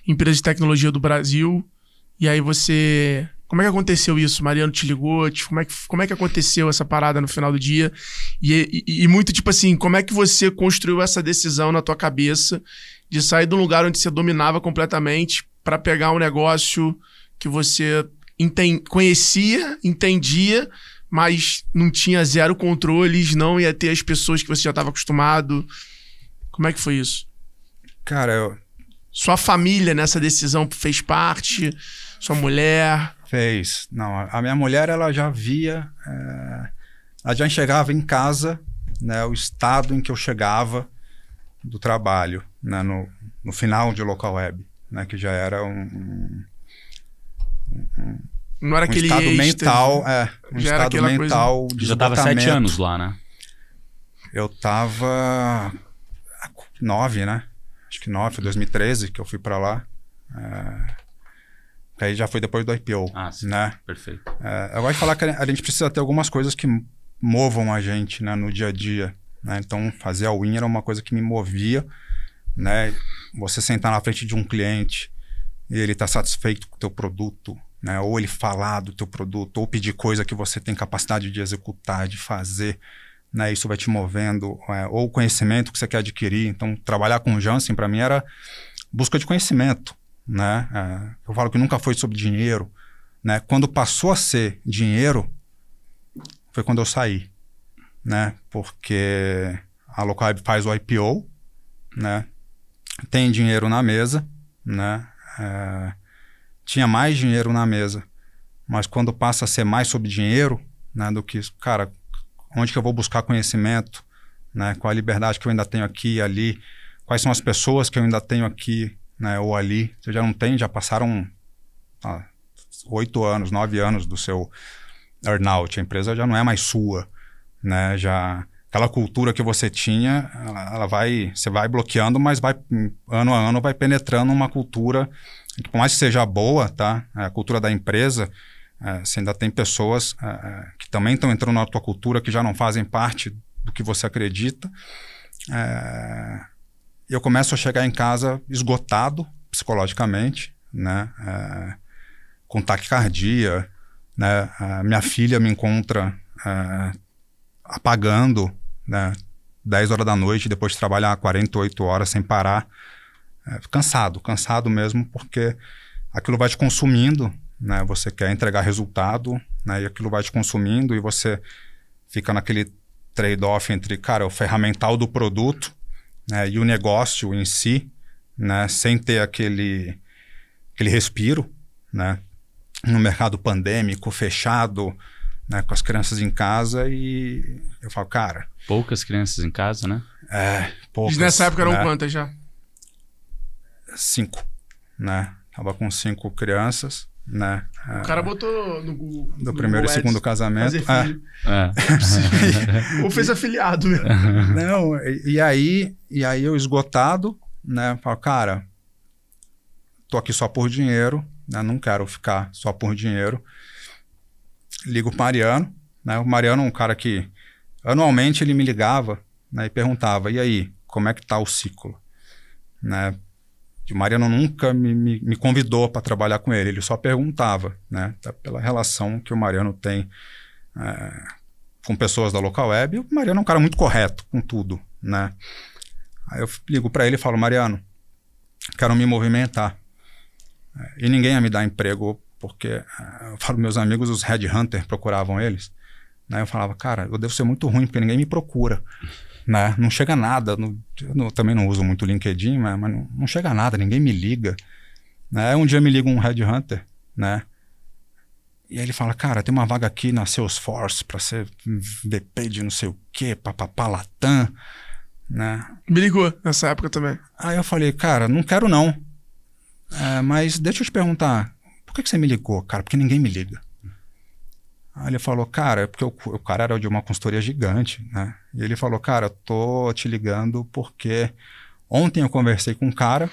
empresas de tecnologia do Brasil. E aí você. Como é que aconteceu isso? Mariano te ligou? Tipo, como, é que, como é que aconteceu essa parada no final do dia? E, e, e muito tipo assim, como é que você construiu essa decisão na tua cabeça de sair do lugar onde você dominava completamente para pegar um negócio que você enten conhecia, entendia, mas não tinha zero controles, não ia ter as pessoas que você já estava acostumado. Como é que foi isso? Cara, eu... Sua família nessa decisão fez parte? Sua mulher? Fez. Não, a minha mulher, ela já via... É... Ela já chegava em casa, né? O estado em que eu chegava do trabalho, né? No, no final de local web, né? Que já era um, um, um não era um aquele estado mental, é, um já estado era mental coisa... de Já tava sete anos lá, né? Eu tava nove, né? Acho que nove, 2013 hum. que eu fui para lá. É... Aí já foi depois do IPO, ah, sim. né? Perfeito. É, eu gosto de falar que a gente precisa ter algumas coisas que movam a gente, né, no dia a dia. Né? Então, fazer a win era uma coisa que me movia, né? Você sentar na frente de um cliente e ele tá satisfeito com o teu produto, né? Ou ele falar do teu produto, ou pedir coisa que você tem capacidade de executar, de fazer. Né? Isso vai te movendo. É, ou o conhecimento que você quer adquirir. Então, trabalhar com o Jansen, para mim, era busca de conhecimento. Né? É, eu falo que nunca foi sobre dinheiro. Né? Quando passou a ser dinheiro, foi quando eu saí. Né? Porque a Localib faz o IPO, né? tem dinheiro na mesa, né? É, tinha mais dinheiro na mesa. Mas quando passa a ser mais sobre dinheiro, né, do que, cara, onde que eu vou buscar conhecimento, né, qual a liberdade que eu ainda tenho aqui e ali, quais são as pessoas que eu ainda tenho aqui, né, ou ali. Você já não tem, já passaram ah, oito anos, nove anos do seu earnout, a empresa já não é mais sua, né, já aquela cultura que você tinha, ela, ela vai, você vai bloqueando, mas vai hum, ano a ano vai penetrando uma cultura que por mais que seja boa, tá? É a cultura da empresa, é, você ainda tem pessoas é, é, que também estão entrando na tua cultura, que já não fazem parte do que você acredita. É, eu começo a chegar em casa esgotado psicologicamente, né? É, com taquicardia, né? É, minha filha me encontra apagando, né? 10 horas da noite, depois de trabalhar 48 horas sem parar é, cansado, cansado mesmo, porque aquilo vai te consumindo, né? Você quer entregar resultado, né? E aquilo vai te consumindo e você fica naquele trade-off entre, cara, o ferramental do produto né? e o negócio em si, né? Sem ter aquele, aquele respiro, né? No mercado pandêmico, fechado, né? Com as crianças em casa e eu falo, cara... Poucas crianças em casa, né? É, poucas. E nessa época eram né? quantas já? cinco, né? Tava com cinco crianças, né? O cara botou no Google. Do no primeiro Google e segundo casamento. É. *laughs* Ou fez afiliado mesmo. *laughs* Não, e, e, aí, e aí eu esgotado, né? Falo, cara, tô aqui só por dinheiro, né? Não quero ficar só por dinheiro. Ligo o Mariano, né? O Mariano é um cara que anualmente ele me ligava né, e perguntava: e aí, como é que tá o ciclo? Né? que o Mariano nunca me, me, me convidou para trabalhar com ele, ele só perguntava, né? Pela relação que o Mariano tem é, com pessoas da local web, o Mariano é um cara muito correto com tudo, né? Aí eu ligo para ele e falo, Mariano, quero me movimentar. É, e ninguém ia me dar emprego, porque é, eu falo, meus amigos, os headhunter procuravam eles. Né? Eu falava, cara, eu devo ser muito ruim, porque ninguém me procura né? Não chega nada. eu também não uso muito o LinkedIn, mas, né? mas não, não, chega nada, ninguém me liga. Né? Um dia me liga um headhunter, né? E aí ele fala, cara, tem uma vaga aqui na Salesforce para ser VP de não sei o quê, papapá, Latam, né? Me ligou nessa época também. Aí eu falei, cara, não quero não. É, mas deixa eu te perguntar, por que, que você me ligou, cara? Porque ninguém me liga. Aí ele falou, cara, é porque o, o, cara era de uma consultoria gigante, né? E ele falou, cara, eu tô te ligando porque ontem eu conversei com um cara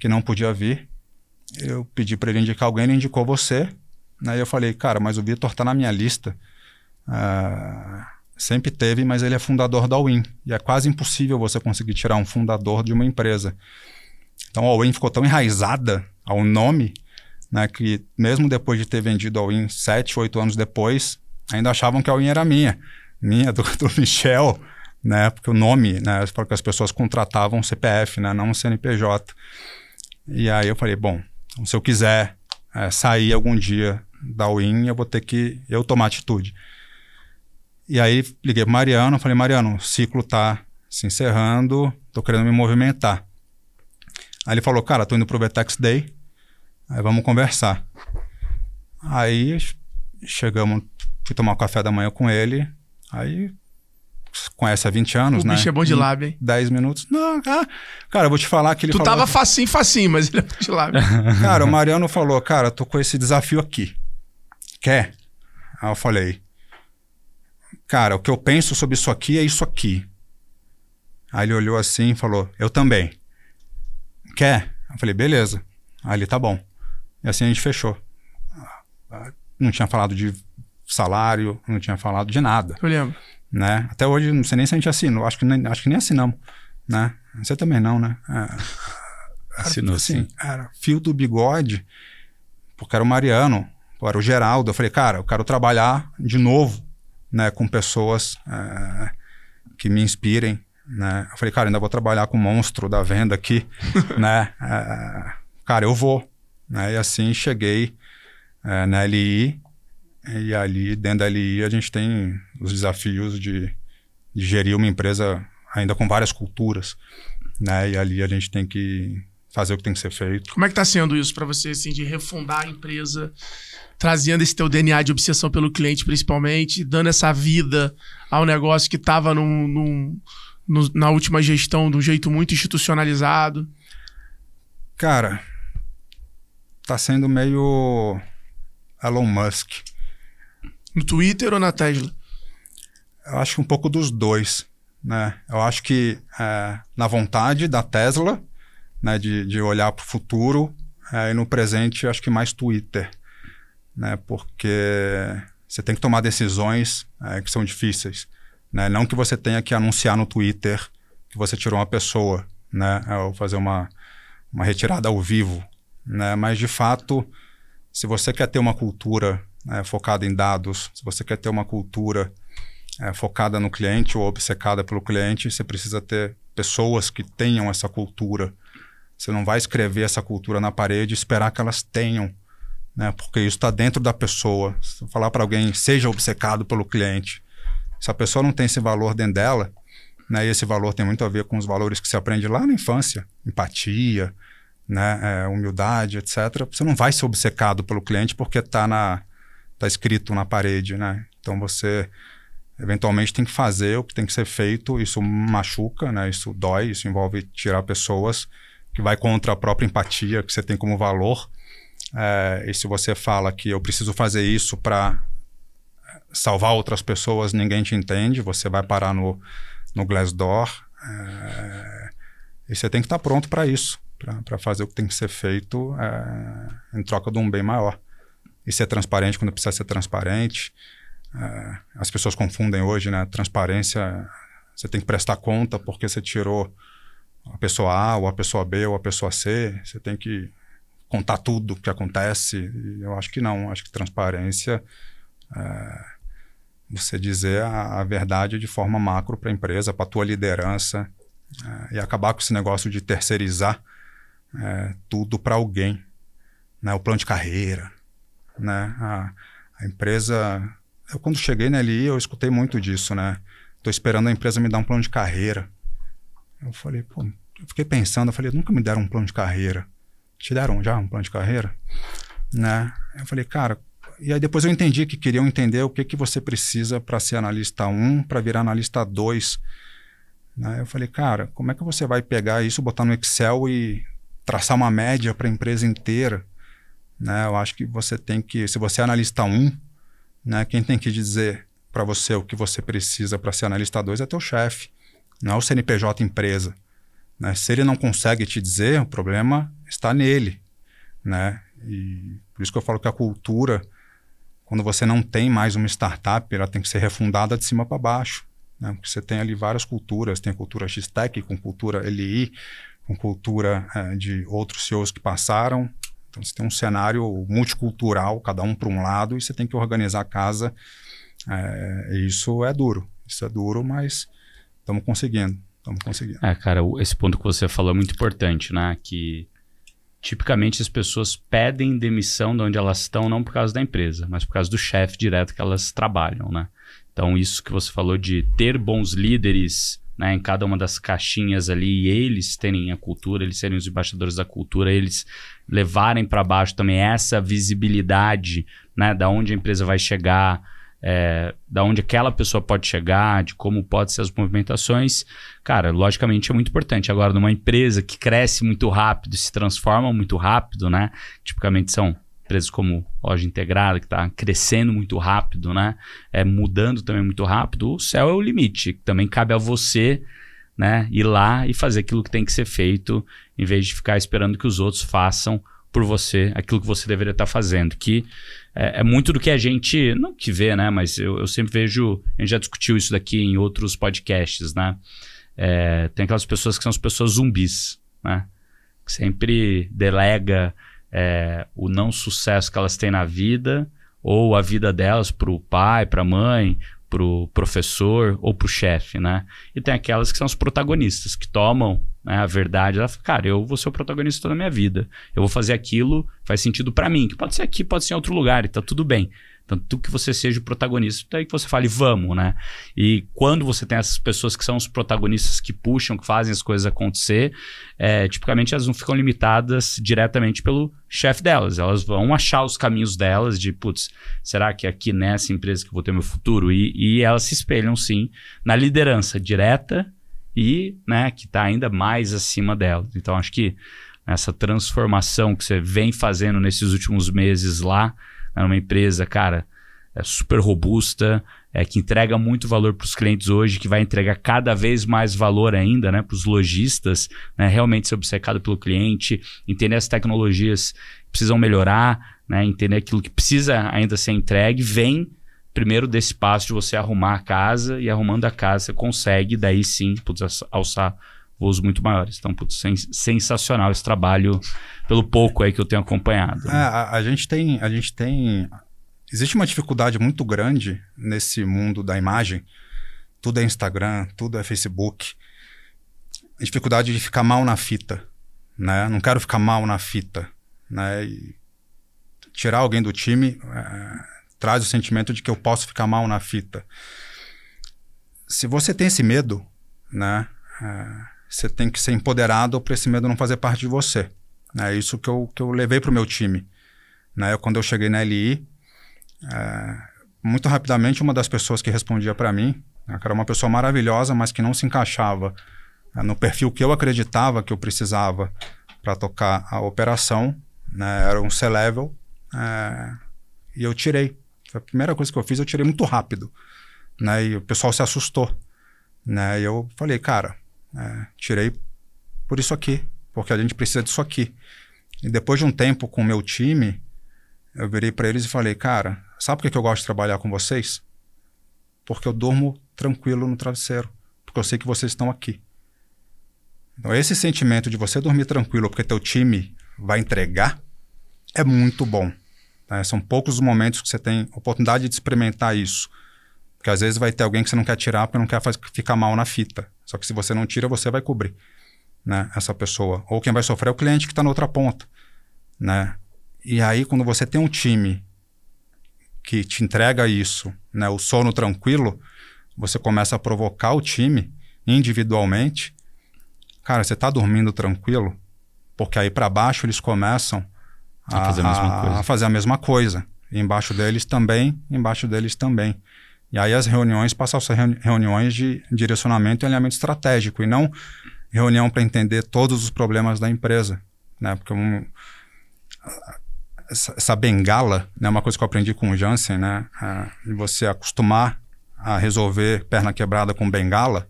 que não podia vir. Eu pedi para ele indicar alguém, ele indicou você. Aí né? eu falei, cara, mas o Vitor tá na minha lista. Ah, sempre teve, mas ele é fundador da Win. E é quase impossível você conseguir tirar um fundador de uma empresa. Então a Win ficou tão enraizada ao nome né, que mesmo depois de ter vendido a Win sete oito anos depois, ainda achavam que a Win era minha, minha, do, *laughs* do Michel, né, porque o nome, né, porque as pessoas contratavam CPF, né, não um CNPJ. E aí eu falei, bom, se eu quiser é, sair algum dia da Win, eu vou ter que eu tomar atitude. E aí liguei para Mariano, falei, Mariano, o ciclo tá se encerrando, tô querendo me movimentar. Aí ele falou, cara, tô indo pro Vetex Day, Aí vamos conversar. Aí chegamos, fui tomar o café da manhã com ele. Aí conhece há 20 anos, o né? O bicho é bom de lábio, hein? 10 minutos. Não, cara, eu vou te falar que ele Tu falou... tava facinho, facinho, mas ele é bom de lábio. *laughs* cara, o Mariano falou, cara, tô com esse desafio aqui. Quer? Aí eu falei, cara, o que eu penso sobre isso aqui é isso aqui. Aí ele olhou assim e falou, eu também. Quer? Eu falei, beleza. Aí ele, tá bom. E assim a gente fechou. Não tinha falado de salário, não tinha falado de nada. Eu lembro. Né? Até hoje, não sei nem se a gente assinou. Acho que nem, acho que nem assinamos. Né? Você também não, né? É, Assinou, assim, sim. Era fio do bigode, porque era o Mariano, era o Geraldo. Eu falei, cara, eu quero trabalhar de novo né, com pessoas é, que me inspirem. Né? Eu falei, cara, ainda vou trabalhar com o monstro da venda aqui. *laughs* né? É, cara, eu vou. Né? E assim cheguei é, na LI, e ali, dentro da LI, a gente tem os desafios de, de gerir uma empresa ainda com várias culturas. Né? E ali a gente tem que fazer o que tem que ser feito. Como é que está sendo isso para você, assim, de refundar a empresa, trazendo esse teu DNA de obsessão pelo cliente, principalmente, dando essa vida ao negócio que estava num, num, num, na última gestão de um jeito muito institucionalizado? Cara, tá sendo meio Elon Musk. No Twitter ou na Tesla? Eu acho que um pouco dos dois. Né? Eu acho que é, na vontade da Tesla, né, de, de olhar para o futuro, é, e no presente, acho que mais Twitter. Né? Porque você tem que tomar decisões é, que são difíceis. Né? Não que você tenha que anunciar no Twitter que você tirou uma pessoa, né? ou fazer uma, uma retirada ao vivo. Né? Mas, de fato, se você quer ter uma cultura é, focada em dados, se você quer ter uma cultura é, focada no cliente ou obcecada pelo cliente, você precisa ter pessoas que tenham essa cultura. Você não vai escrever essa cultura na parede e esperar que elas tenham, né? porque isso está dentro da pessoa. Se eu falar para alguém, seja obcecado pelo cliente, se a pessoa não tem esse valor dentro dela, né? e esse valor tem muito a ver com os valores que se aprende lá na infância, empatia, né, é, humildade, etc. Você não vai ser obcecado pelo cliente porque está na tá escrito na parede, né? Então você eventualmente tem que fazer o que tem que ser feito. Isso machuca, né? Isso dói, isso envolve tirar pessoas que vai contra a própria empatia que você tem como valor. É, e se você fala que eu preciso fazer isso para é, salvar outras pessoas, ninguém te entende, você vai parar no, no Glassdoor. É, e você tem que estar tá pronto para isso para fazer o que tem que ser feito é, em troca de um bem maior. E ser transparente quando precisa ser transparente. É, as pessoas confundem hoje, né? Transparência, você tem que prestar conta porque você tirou a pessoa A, ou a pessoa B, ou a pessoa C. Você tem que contar tudo o que acontece. E eu acho que não. Acho que transparência é você dizer a, a verdade de forma macro para a empresa, para a tua liderança. É, e acabar com esse negócio de terceirizar é, tudo para alguém, né? O plano de carreira, né? A, a empresa, eu quando cheguei nele, eu escutei muito disso, né? Tô esperando a empresa me dar um plano de carreira. Eu falei, pô, eu fiquei pensando, eu falei, nunca me deram um plano de carreira. Te deram já um plano de carreira, né? Eu falei, cara, e aí depois eu entendi que queriam entender o que que você precisa para ser analista 1, para virar analista 2. Né? Eu falei, cara, como é que você vai pegar isso, botar no Excel e traçar uma média para a empresa inteira, né? Eu acho que você tem que, se você é analista 1, né, quem tem que dizer para você o que você precisa para ser analista 2 é teu chefe, não é o CNPJ empresa. Né? Se ele não consegue te dizer, o problema está nele, né? E por isso que eu falo que a cultura, quando você não tem mais uma startup, ela tem que ser refundada de cima para baixo. Né? Porque você tem ali várias culturas, tem a cultura X-Tech com cultura LI, com cultura é, de outros CEOs que passaram. Então você tem um cenário multicultural, cada um para um lado, e você tem que organizar a casa. É, isso é duro, isso é duro, mas estamos conseguindo, estamos conseguindo. É, cara, esse ponto que você falou é muito importante, né? Que tipicamente as pessoas pedem demissão de onde elas estão, não por causa da empresa, mas por causa do chefe direto que elas trabalham, né? Então, isso que você falou de ter bons líderes né, em cada uma das caixinhas ali, e eles terem a cultura, eles serem os embaixadores da cultura, eles levarem para baixo também essa visibilidade, né, da onde a empresa vai chegar, é, da onde aquela pessoa pode chegar, de como pode ser as movimentações, cara, logicamente é muito importante. Agora, numa empresa que cresce muito rápido, se transforma muito rápido, né, tipicamente são empresas como loja integrada, que está crescendo muito rápido, né? É, mudando também muito rápido, o céu é o limite. Também cabe a você né, ir lá e fazer aquilo que tem que ser feito, em vez de ficar esperando que os outros façam por você aquilo que você deveria estar tá fazendo. Que é, é, muito do que a gente, não que vê, né? Mas eu, eu sempre vejo, a gente já discutiu isso daqui em outros podcasts, né? É, tem aquelas pessoas que são as pessoas zumbis, né? Que sempre delega é, o não sucesso que elas têm na vida ou a vida delas para o pai, para a mãe, para o professor ou para o chefe, né? E tem aquelas que são os protagonistas, que tomam né, a verdade. Ela fala, cara, eu vou ser o protagonista a minha vida. Eu vou fazer aquilo, faz sentido para mim. Que pode ser aqui, pode ser em outro lugar e tá tudo bem. Tanto que você seja o protagonista, daí que você fale, vamos, né? E quando você tem essas pessoas que são os protagonistas que puxam, que fazem as coisas acontecer, é, tipicamente elas não ficam limitadas diretamente pelo chefe delas. Elas vão achar os caminhos delas de, putz, será que é aqui nessa empresa que eu vou ter meu futuro? E, e elas se espelham, sim, na liderança direta e né, que está ainda mais acima delas Então, acho que essa transformação que você vem fazendo nesses últimos meses lá era é uma empresa, cara, é super robusta, é que entrega muito valor para os clientes hoje, que vai entregar cada vez mais valor ainda né, para os lojistas, né, realmente ser obcecado pelo cliente, entender as tecnologias que precisam melhorar, né, entender aquilo que precisa ainda ser entregue, vem primeiro desse passo de você arrumar a casa e arrumando a casa você consegue daí sim alçar voos muito maiores. Então, putz, sens sensacional esse trabalho, pelo pouco aí que eu tenho acompanhado. Né? É, a, a, gente tem, a gente tem. Existe uma dificuldade muito grande nesse mundo da imagem. Tudo é Instagram, tudo é Facebook. A dificuldade de ficar mal na fita, né? Não quero ficar mal na fita, né? E tirar alguém do time é, traz o sentimento de que eu posso ficar mal na fita. Se você tem esse medo, né? É, você tem que ser empoderado para esse medo não fazer parte de você. É isso que eu, que eu levei para o meu time. Né? Eu, quando eu cheguei na LI, é, muito rapidamente uma das pessoas que respondia para mim, né, que era uma pessoa maravilhosa, mas que não se encaixava é, no perfil que eu acreditava que eu precisava para tocar a operação, né, era um C-level, é, e eu tirei. Foi a primeira coisa que eu fiz, eu tirei muito rápido. Né, e o pessoal se assustou. Né, e eu falei, cara, é, tirei por isso aqui, porque a gente precisa disso aqui. E depois de um tempo com o meu time, eu virei para eles e falei, cara, sabe por que eu gosto de trabalhar com vocês? Porque eu durmo tranquilo no travesseiro, porque eu sei que vocês estão aqui. Então esse sentimento de você dormir tranquilo porque teu time vai entregar é muito bom. Tá? São poucos os momentos que você tem oportunidade de experimentar isso. Porque às vezes vai ter alguém que você não quer tirar porque não quer ficar mal na fita. Só que se você não tira, você vai cobrir né, essa pessoa. Ou quem vai sofrer é o cliente que está na outra ponta. Né? E aí, quando você tem um time que te entrega isso, né, o sono tranquilo, você começa a provocar o time individualmente. Cara, você está dormindo tranquilo? Porque aí para baixo eles começam a, a, fazer a, a, fazer a mesma coisa. E embaixo deles também, embaixo deles também. E aí as reuniões passam a ser reuniões de direcionamento e alinhamento estratégico, e não reunião para entender todos os problemas da empresa. Né? Porque um, essa, essa, bengala né, é né? uma coisa que eu aprendi com o Jansen, né? Ah, você acostumar a resolver perna quebrada com bengala,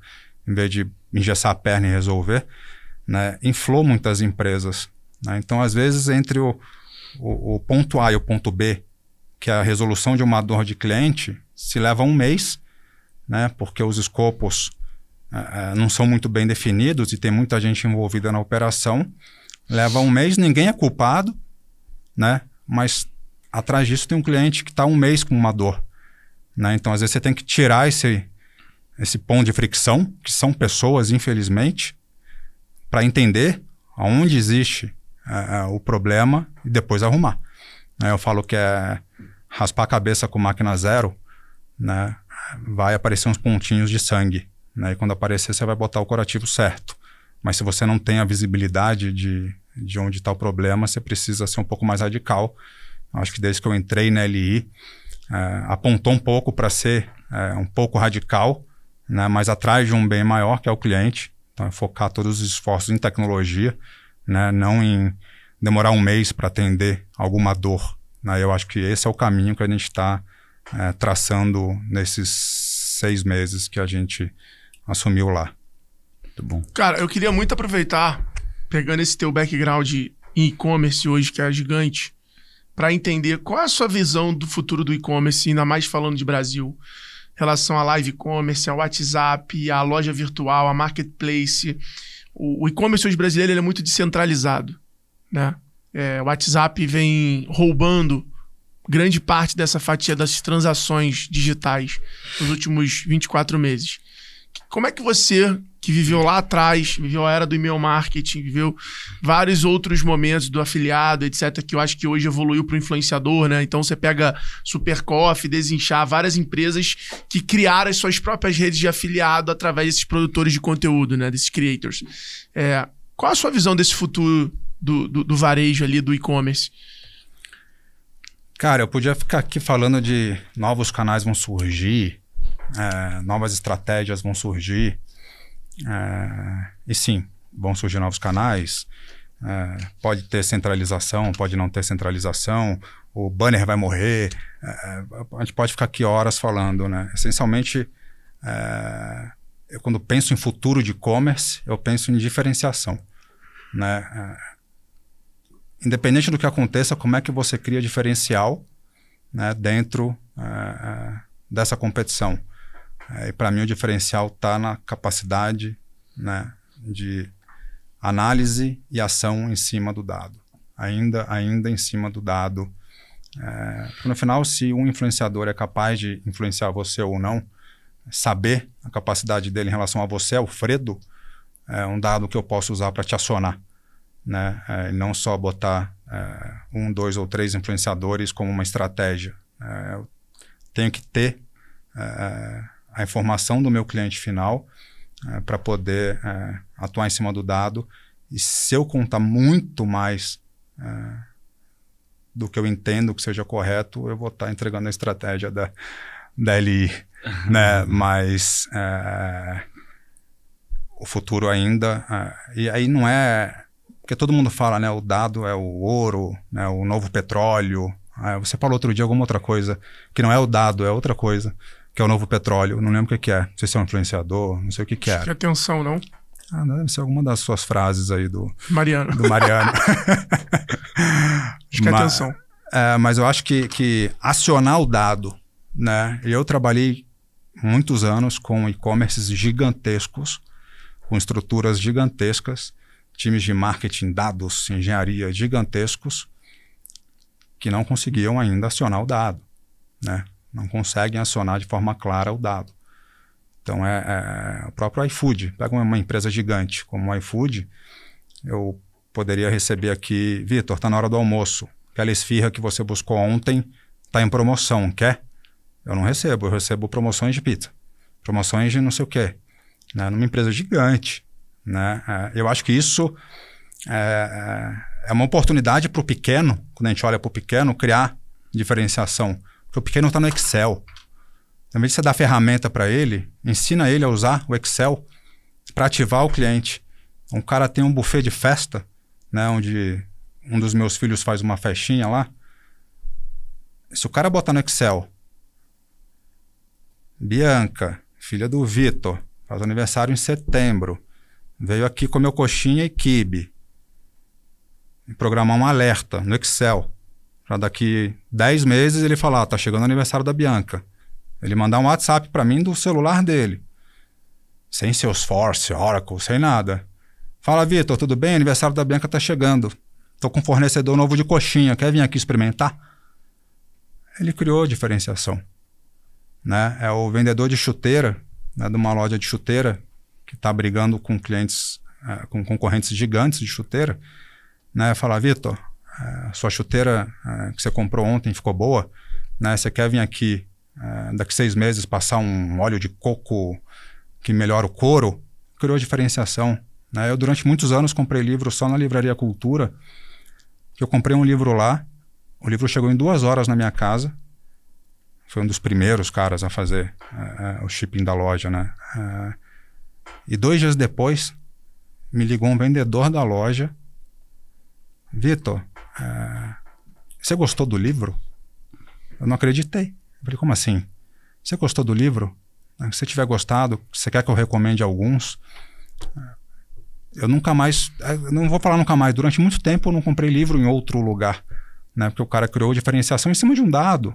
em vez de engessar a perna e resolver, né? inflou muitas empresas. Né? Então, às vezes, entre o, o, o ponto A e o ponto B, que é a resolução de uma dor de cliente, se leva um mês, né, porque os escopos uh, não são muito bem definidos e tem muita gente envolvida na operação. Leva um mês, ninguém é culpado, né, mas atrás disso tem um cliente que está um mês com uma dor. Né? Então, às vezes, você tem que tirar esse, esse ponto de fricção, que são pessoas, infelizmente, para entender aonde existe uh, o problema e depois arrumar. Eu falo que é raspar a cabeça com máquina zero né, vai aparecer uns pontinhos de sangue. Né, e quando aparecer, você vai botar o curativo certo. Mas se você não tem a visibilidade de, de onde está o problema, você precisa ser um pouco mais radical. Acho que desde que eu entrei na LI, é, apontou um pouco para ser é, um pouco radical, né, mas atrás de um bem maior, que é o cliente. Então, é focar todos os esforços em tecnologia, né, não em demorar um mês para atender alguma dor. Né? Eu acho que esse é o caminho que a gente está é, traçando nesses seis meses que a gente assumiu lá. Muito tá bom. Cara, eu queria muito aproveitar, pegando esse teu background em e-commerce hoje, que é gigante, para entender qual é a sua visão do futuro do e-commerce, ainda mais falando de Brasil, em relação a live commerce, ao WhatsApp, à loja virtual, à marketplace. O, e-commerce hoje brasileiro é muito descentralizado. Né? É, o WhatsApp vem roubando grande parte dessa fatia das transações digitais nos últimos 24 meses. Como é que você, que viveu lá atrás, viveu a era do e-mail marketing, viveu vários outros momentos do afiliado, etc., que eu acho que hoje evoluiu para o influenciador, né? Então você pega Super Coffee, Desinchar, várias empresas que criaram as suas próprias redes de afiliado através desses produtores de conteúdo, né? Desses creators. É, qual a sua visão desse futuro do, do, do varejo ali, do e-commerce? Cara, eu podia ficar aqui falando de novos canais vão surgir, é, novas estratégias vão surgir. É, e sim, vão surgir novos canais. É, pode ter centralização, pode não ter centralização. O banner vai morrer. É, a gente pode ficar aqui horas falando, né? Essencialmente, é, eu, quando penso em futuro de e-commerce, eu penso em diferenciação, né? É, independente do que aconteça, como é que você cria diferencial né, dentro é, é, dessa competição. É, e para mim o diferencial está na capacidade né, de análise e ação em cima do dado. Ainda, ainda em cima do dado. É, no final, se um influenciador é capaz de influenciar você ou não, saber a capacidade dele em relação a você, Alfredo, é um dado que eu posso usar para te acionar né? É, não só botar é, um, dois ou três influenciadores como uma estratégia. É, eu tenho que ter a informação do meu cliente final para poder atuar em cima do dado. E se eu contar muito mais do que eu entendo que seja correto, eu vou estar tá entregando a estratégia da, da LI. *laughs* né? Mas o futuro ainda. e aí não é porque todo mundo fala, né? O dado é o ouro, né, o novo petróleo. Ah, você falou outro dia alguma outra coisa, que não é o dado, é outra coisa, que é o novo petróleo. Não lembro o que, que é. Não sei se é um influenciador, não sei o que, que é. Que atenção, não? Ah, deve ser alguma das suas frases aí do Mariano. Do Mariano. acho que é Ma atenção. É, mas eu acho que, que acionar o dado, né? Eu trabalhei muitos anos com e-commerces gigantescos, com estruturas gigantescas, times de marketing, dados, engenharia gigantescos que não conseguiam ainda acionar o dado, né? Não conseguem acionar de forma clara o dado. Então é, é o próprio iFood. Pega uma, empresa gigante como o iFood, eu poderia receber aqui, Vitor, tá na hora do almoço. Aquela esfirra que você buscou ontem está em promoção, quer? Eu não recebo, eu recebo promoções de pizza, promoções de não sei o quê. Né? Numa empresa gigante, né? É, eu acho que isso é, é, é uma oportunidade para o pequeno, quando a gente olha para o pequeno, criar diferenciação. Porque o pequeno está no Excel. Também você dá ferramenta para ele, ensina ele a usar o Excel para ativar o cliente. Um cara tem um buffet de festa, né, onde um dos meus filhos faz uma festinha lá. Se o cara botar no Excel, Bianca, filha do Vitor, faz aniversário em setembro. Veio aqui meu coxinha e quibe. E programar um alerta no Excel. Para daqui 10 meses ele falar: tá chegando o aniversário da Bianca. Ele mandar um WhatsApp para mim do celular dele. Sem Salesforce, Oracle, sem nada. Fala, Vitor, tudo bem? Aniversário da Bianca tá chegando. Tô com um fornecedor novo de coxinha. Quer vir aqui experimentar? Ele criou diferenciação. Né? É o vendedor de chuteira, né, de uma loja de chuteira, que está brigando com clientes, é, com concorrentes gigantes de chuteira, né, falar, Vitor, é, sua chuteira é, que você comprou ontem ficou boa, né, você quer vir aqui daqui seis meses passar um óleo de coco que melhora o couro? Criou diferenciação. Né? Eu, durante muitos anos, comprei livros só na Livraria Cultura, que eu comprei um livro lá, o livro chegou em duas horas na minha casa, foi um dos primeiros caras a fazer uh, uh, o shipping da loja, né? Uh, e dois dias depois, me ligou um vendedor da loja. Vitor, eh, você gostou do livro? Eu não acreditei. Eu falei, como assim? Você gostou do livro? Eh, se tiver gostado, você quer que eu recomende alguns? Eh, eu nunca mais, eu não vou falar nunca mais, durante muito tempo eu não comprei livro em outro lugar, né? Porque o cara criou diferenciação em cima de um dado.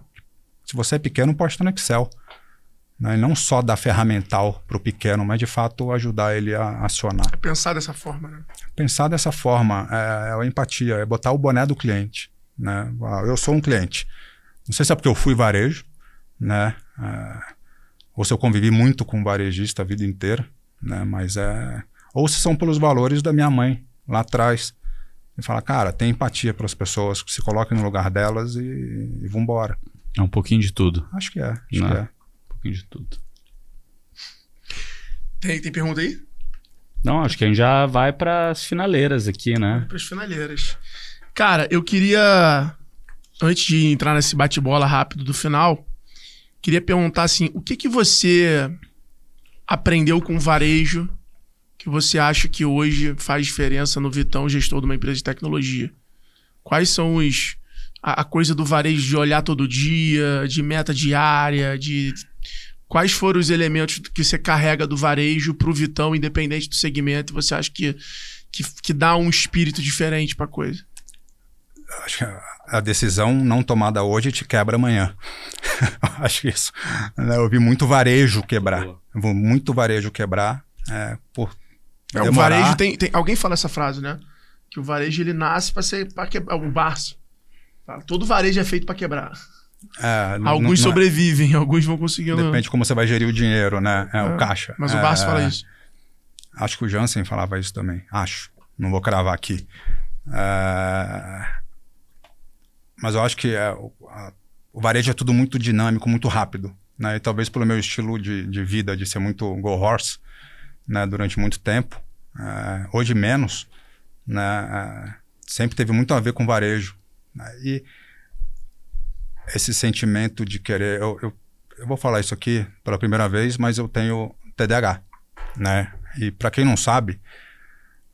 Se você é pequeno, pode estar no Excel né? não só dar ferramental para o pequeno, mas de fato ajudar ele a acionar. É pensar dessa forma, né? Pensar dessa forma é, é a empatia, é botar o boné do cliente. Né? Ah, eu sou um cliente. Não sei se é porque eu fui varejo, né? É, ou se eu convivi muito com varejista a vida inteira, né? Mas é ou se são pelos valores da minha mãe lá atrás. E fala, cara, tem empatia para as pessoas, se coloquem no lugar delas e, e É um pouquinho de tudo. Acho que é. Acho né? que é pouquinho de tudo. Tem, tem pergunta aí? Não, acho que a gente já vai para as finaleiras aqui, né? Para as finaleiras. Cara, eu queria, antes de entrar nesse bate-bola rápido do final, queria perguntar assim, o que que você aprendeu com varejo que você acha que hoje faz diferença no Vitão, gestor de uma empresa de tecnologia? Quais são os a, a coisa do varejo de olhar todo dia, de meta diária, de quais foram os elementos que você carrega do varejo para o Vitão, independente do segmento, você acha que, que, que dá um espírito diferente para a coisa? Acho que a decisão não tomada hoje te quebra amanhã. *laughs* Acho isso. Né, eu vi muito varejo quebrar. Muito varejo quebrar. É, por é, o varejo tem, tem, Alguém fala essa frase, né? Que o varejo ele nasce para ser. para quebrar, o barço. Todo varejo é feito para quebrar. É, alguns não, é. sobrevivem, *laughs* alguns vão conseguir. Né? Depende de como você vai gerir o dinheiro, né? É, o é, caixa. Mas o Barça é, fala isso. Acho que o Jansen falava isso também. Acho. Não vou cravar aqui. Mas eu acho que a, o varejo é tudo muito dinâmico, muito rápido. Né? E talvez pelo meu estilo de, de vida, de ser muito go horse né? durante muito tempo, hoje menos, né? sempre teve muito a ver com varejo. Né? E esse sentimento de querer. Eu, eu, eu vou falar isso aqui pela primeira vez, mas eu tenho TDAH, né? E para quem não sabe,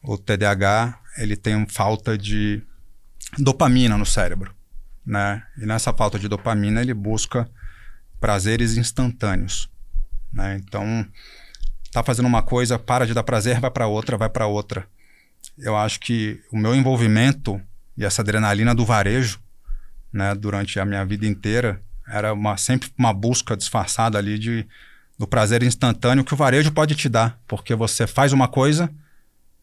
o TDAH ele tem falta de dopamina no cérebro, né? E nessa falta de dopamina ele busca prazeres instantâneos, né? Então tá fazendo uma coisa, para de dar prazer, vai para outra, vai para outra. Eu acho que o meu envolvimento e essa adrenalina do varejo né, durante a minha vida inteira, era uma, sempre uma busca disfarçada ali de, do prazer instantâneo que o varejo pode te dar, porque você faz uma coisa,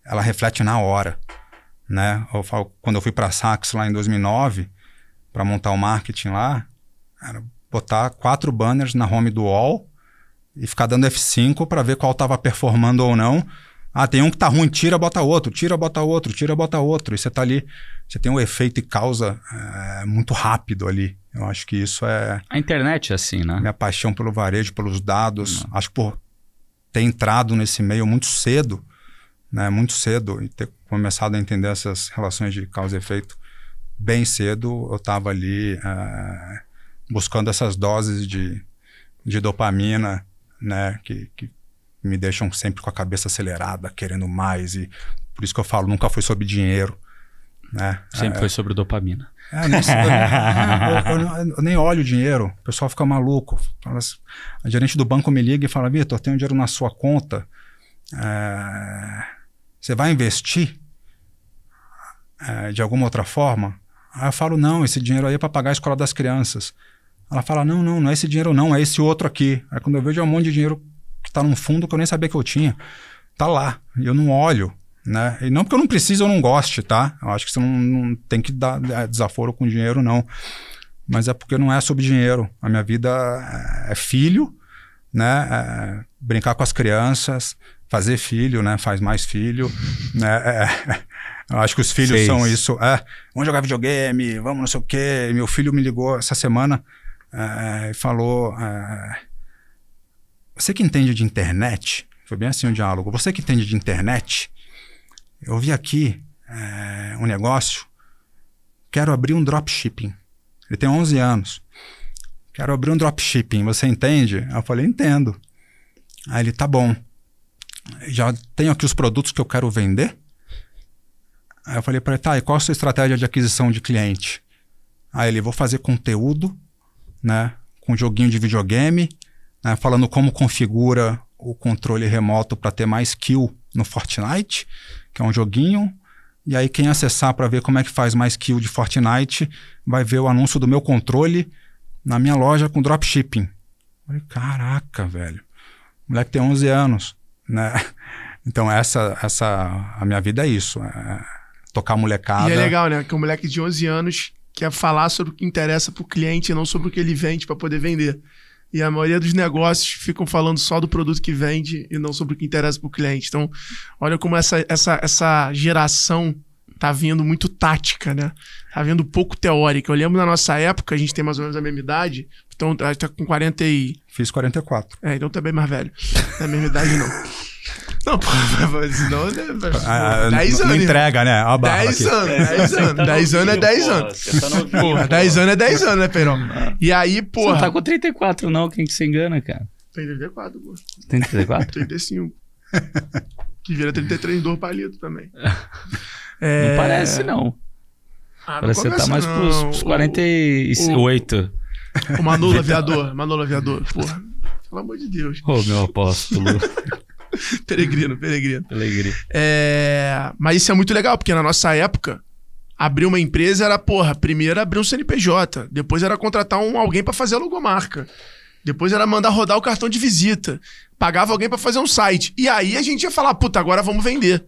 ela reflete na hora. Né? Eu falo, quando eu fui para a Saks lá em 2009, para montar o marketing lá, era botar quatro banners na home do UOL e ficar dando F5 para ver qual estava performando ou não, ah, tem um que tá ruim, tira, bota outro, tira, bota outro, tira, bota outro. E você tá ali, você tem um efeito e causa é, muito rápido ali. Eu acho que isso é. A internet é assim, né? Minha paixão pelo varejo, pelos dados. Não. Acho que por ter entrado nesse meio muito cedo, né? Muito cedo, e ter começado a entender essas relações de causa e efeito bem cedo, eu tava ali é, buscando essas doses de, de dopamina, né? que, que me deixam sempre com a cabeça acelerada, querendo mais. E por isso que eu falo, nunca foi sobre dinheiro. Né? Sempre é, foi sobre dopamina. É, eu, nem, é, eu, eu, eu, nem olho o dinheiro, o pessoal fica maluco. Assim, a gerente do banco me liga e fala: Vitor, tenho dinheiro na sua conta. É, você vai investir é, de alguma outra forma? Aí eu falo: não, esse dinheiro aí é para pagar a escola das crianças. Ela fala: não, não, não é esse dinheiro, não, é esse outro aqui. Aí quando eu vejo é um monte de dinheiro que está num fundo que eu nem sabia que eu tinha. Tá lá. Eu não olho. Né? E não porque eu não preciso ou não goste, tá? Eu acho que você não, não tem que dar é, desaforo com dinheiro, não. Mas é porque não é sobre dinheiro. A minha vida é, é filho, né? É brincar com as crianças, fazer filho, né? Faz mais filho, né? É, é *laughs* eu acho que os filhos Seis. são isso. É, vamos jogar videogame, vamos não sei o quê. Meu filho me ligou essa semana e falou você que entende de internet, foi bem assim o diálogo, você que entende de internet, eu vi aqui é, um negócio, quero abrir um dropshipping. Ele tem 11 anos. Quero abrir um dropshipping, você entende? Eu falei, entendo. Aí ele, tá bom. Já tenho aqui os produtos que eu quero vender? Aí eu falei para ele, tá, e qual a sua estratégia de aquisição de cliente? Aí ele, vou fazer conteúdo, né, com joguinho de videogame, né, falando como configura o controle remoto para ter mais kill no Fortnite, que é um joguinho. E aí quem acessar para ver como é que faz mais kill de Fortnite vai ver o anúncio do meu controle na minha loja com dropshipping. Falei, caraca, velho. O moleque tem 11 anos, né? *laughs* Então essa essa a minha vida é isso, é tocar molecada. E é legal, né? Que um moleque de 11 anos quer falar sobre o que interessa pro cliente, não sobre o que ele vende para poder vender. E a maioria dos negócios ficam falando só do produto que vende e não sobre o que interessa para o cliente. Então, olha como essa, essa, essa geração tá vindo muito tática, né? Tá vindo pouco teórica. Eu lembro na nossa época, a gente tem mais ou menos a mesma idade, então tá, tá com 40 e... Fiz 44. É, então também tá mais velho. Na mesma idade não. *laughs* Não, *laughs* pô, senão. É ah, ah anos. Não né? entrega, né? a barra 10 anos, 10 anos. 10 tá anos é 10 anos. Tá porra, 10 anos é 10 anos, né, Perão? Ah. E aí, porra. Você não tá com 34, não, quem que se engana, cara? Tem 34, pô. Tem 34? 35. que vira 33 dor palito também. É... Não parece, não. Ah, não Parece que tá mais não. pros, pros 48. o, o Manolo Aviador, é Manolo Aviador, é porra. Pelo amor de Deus. Ô, oh, meu apóstolo. *laughs* *laughs* peregrino, peregrino. Peregrino. É, mas isso é muito legal, porque na nossa época, abrir uma empresa era, porra, primeiro abrir um CNPJ, depois era contratar um, alguém para fazer a logomarca. Depois era mandar rodar o cartão de visita. Pagava alguém para fazer um site. E aí a gente ia falar, puta, agora vamos vender.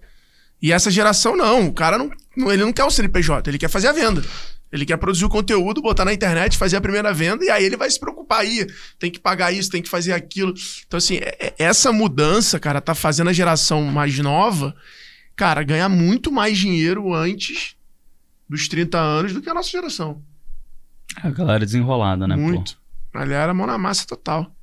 E essa geração não. O cara não, ele não quer o CNPJ, ele quer fazer a venda. Ele quer produzir o conteúdo, botar na internet, fazer a primeira venda e aí ele vai se preocupar aí. Tem que pagar isso, tem que fazer aquilo. Então, assim, é, é, essa mudança, cara, tá fazendo a geração mais nova, cara, ganhar muito mais dinheiro antes dos 30 anos do que a nossa geração. A galera desenrolada, né? Muito. Pô? A galera mão na massa total.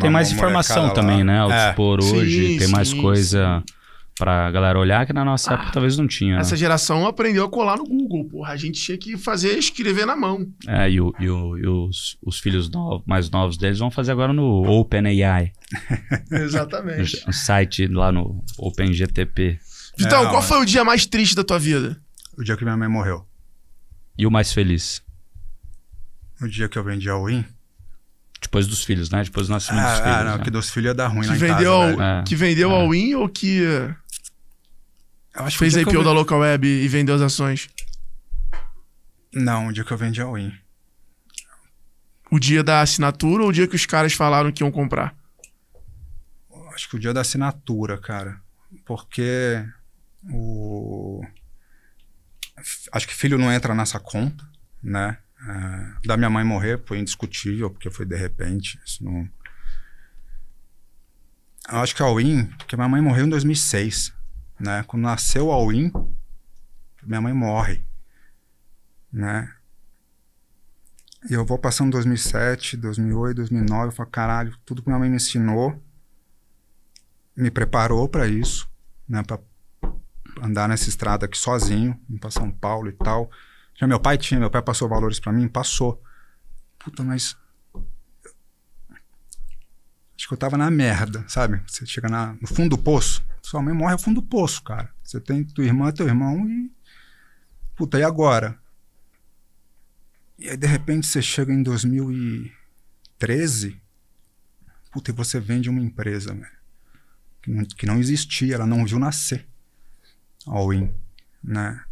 tem mais informação também, lá. né? Ao é. Dispor hoje, sim, tem mais sim, coisa. Sim pra galera olhar, que na nossa ah, época talvez não tinha. Né? Essa geração aprendeu a colar no Google, porra. A gente tinha que fazer escrever na mão. É, e, o, e, o, e os, os, filhos novos mais novos deles vão fazer agora no OpenAI. *laughs* Exatamente. O *laughs* site lá no OpenGTP. Vitão, é, qual foi o dia mais triste da tua vida? O dia que minha mãe morreu. E o mais feliz? O dia que eu vendi a Win. Depois dos filhos, né? Depois do nascimento ah, dos ah, filhos. Ah, não, né? que dos filhos ia dar ruim que vendeu, casa, né? é, Que vendeu é. a Win ou que... Eu acho que Fez a IPO eu... da Local Web e vendeu as ações. Não, o dia que eu vendi a é Win. O dia da assinatura ou o dia que os caras falaram que iam comprar? Acho que o dia da assinatura, cara. Porque o. Acho que filho não entra nessa conta, né? É, da minha mãe morrer foi indiscutível, porque foi de repente. Isso não... Eu acho que a Win, porque minha mãe morreu em 2006. Né? Quando nasceu o All-In, minha mãe morre. Né? E eu vou passando 2007, 2008, 2009, eu falo, caralho, tudo que minha mãe me ensinou, me preparou para isso, né, para andar nessa estrada aqui sozinho, ir para São Paulo e tal. Já meu pai tinha, meu pai passou valores para mim, passou. Puta, mas acho que eu tava na merda, sabe? Você chega na, no fundo do poço, sua mãe morre ao fundo do poço, cara. Você tem tua irmã, teu irmão e. Puta, e agora? E aí, de repente, você chega em 2013, puta, e você vende uma empresa, velho. Que não, que não existia, ela não viu nascer. All in, né?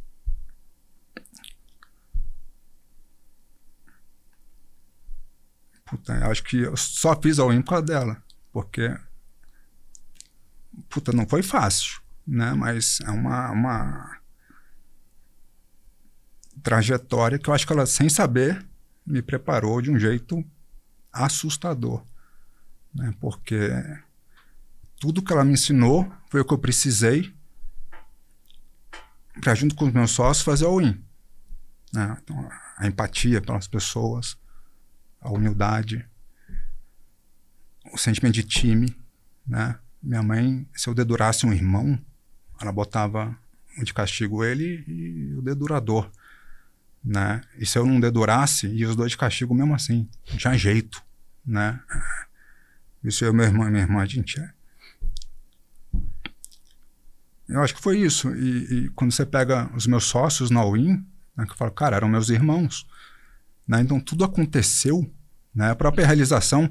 Puta, eu acho que eu só fiz all in por causa dela. Porque puta, não foi fácil, né? Mas é uma, uma trajetória que eu acho que ela, sem saber, me preparou de um jeito assustador, né? Porque tudo que ela me ensinou foi o que eu precisei para junto com os meus sócios fazer o win. Né? Então, a empatia pelas pessoas, a humildade, o sentimento de time, né? Minha mãe, se eu dedurasse um irmão, ela botava de castigo ele e o dedurador. Né? E se eu não dedurasse, e os dois de castigo mesmo assim, não tinha jeito. Né? Isso eu, meu irmão e minha irmã, a gente é. Eu acho que foi isso. E, e quando você pega os meus sócios na Win, né, que eu falo, cara, eram meus irmãos. Né? Então tudo aconteceu. Né? A própria realização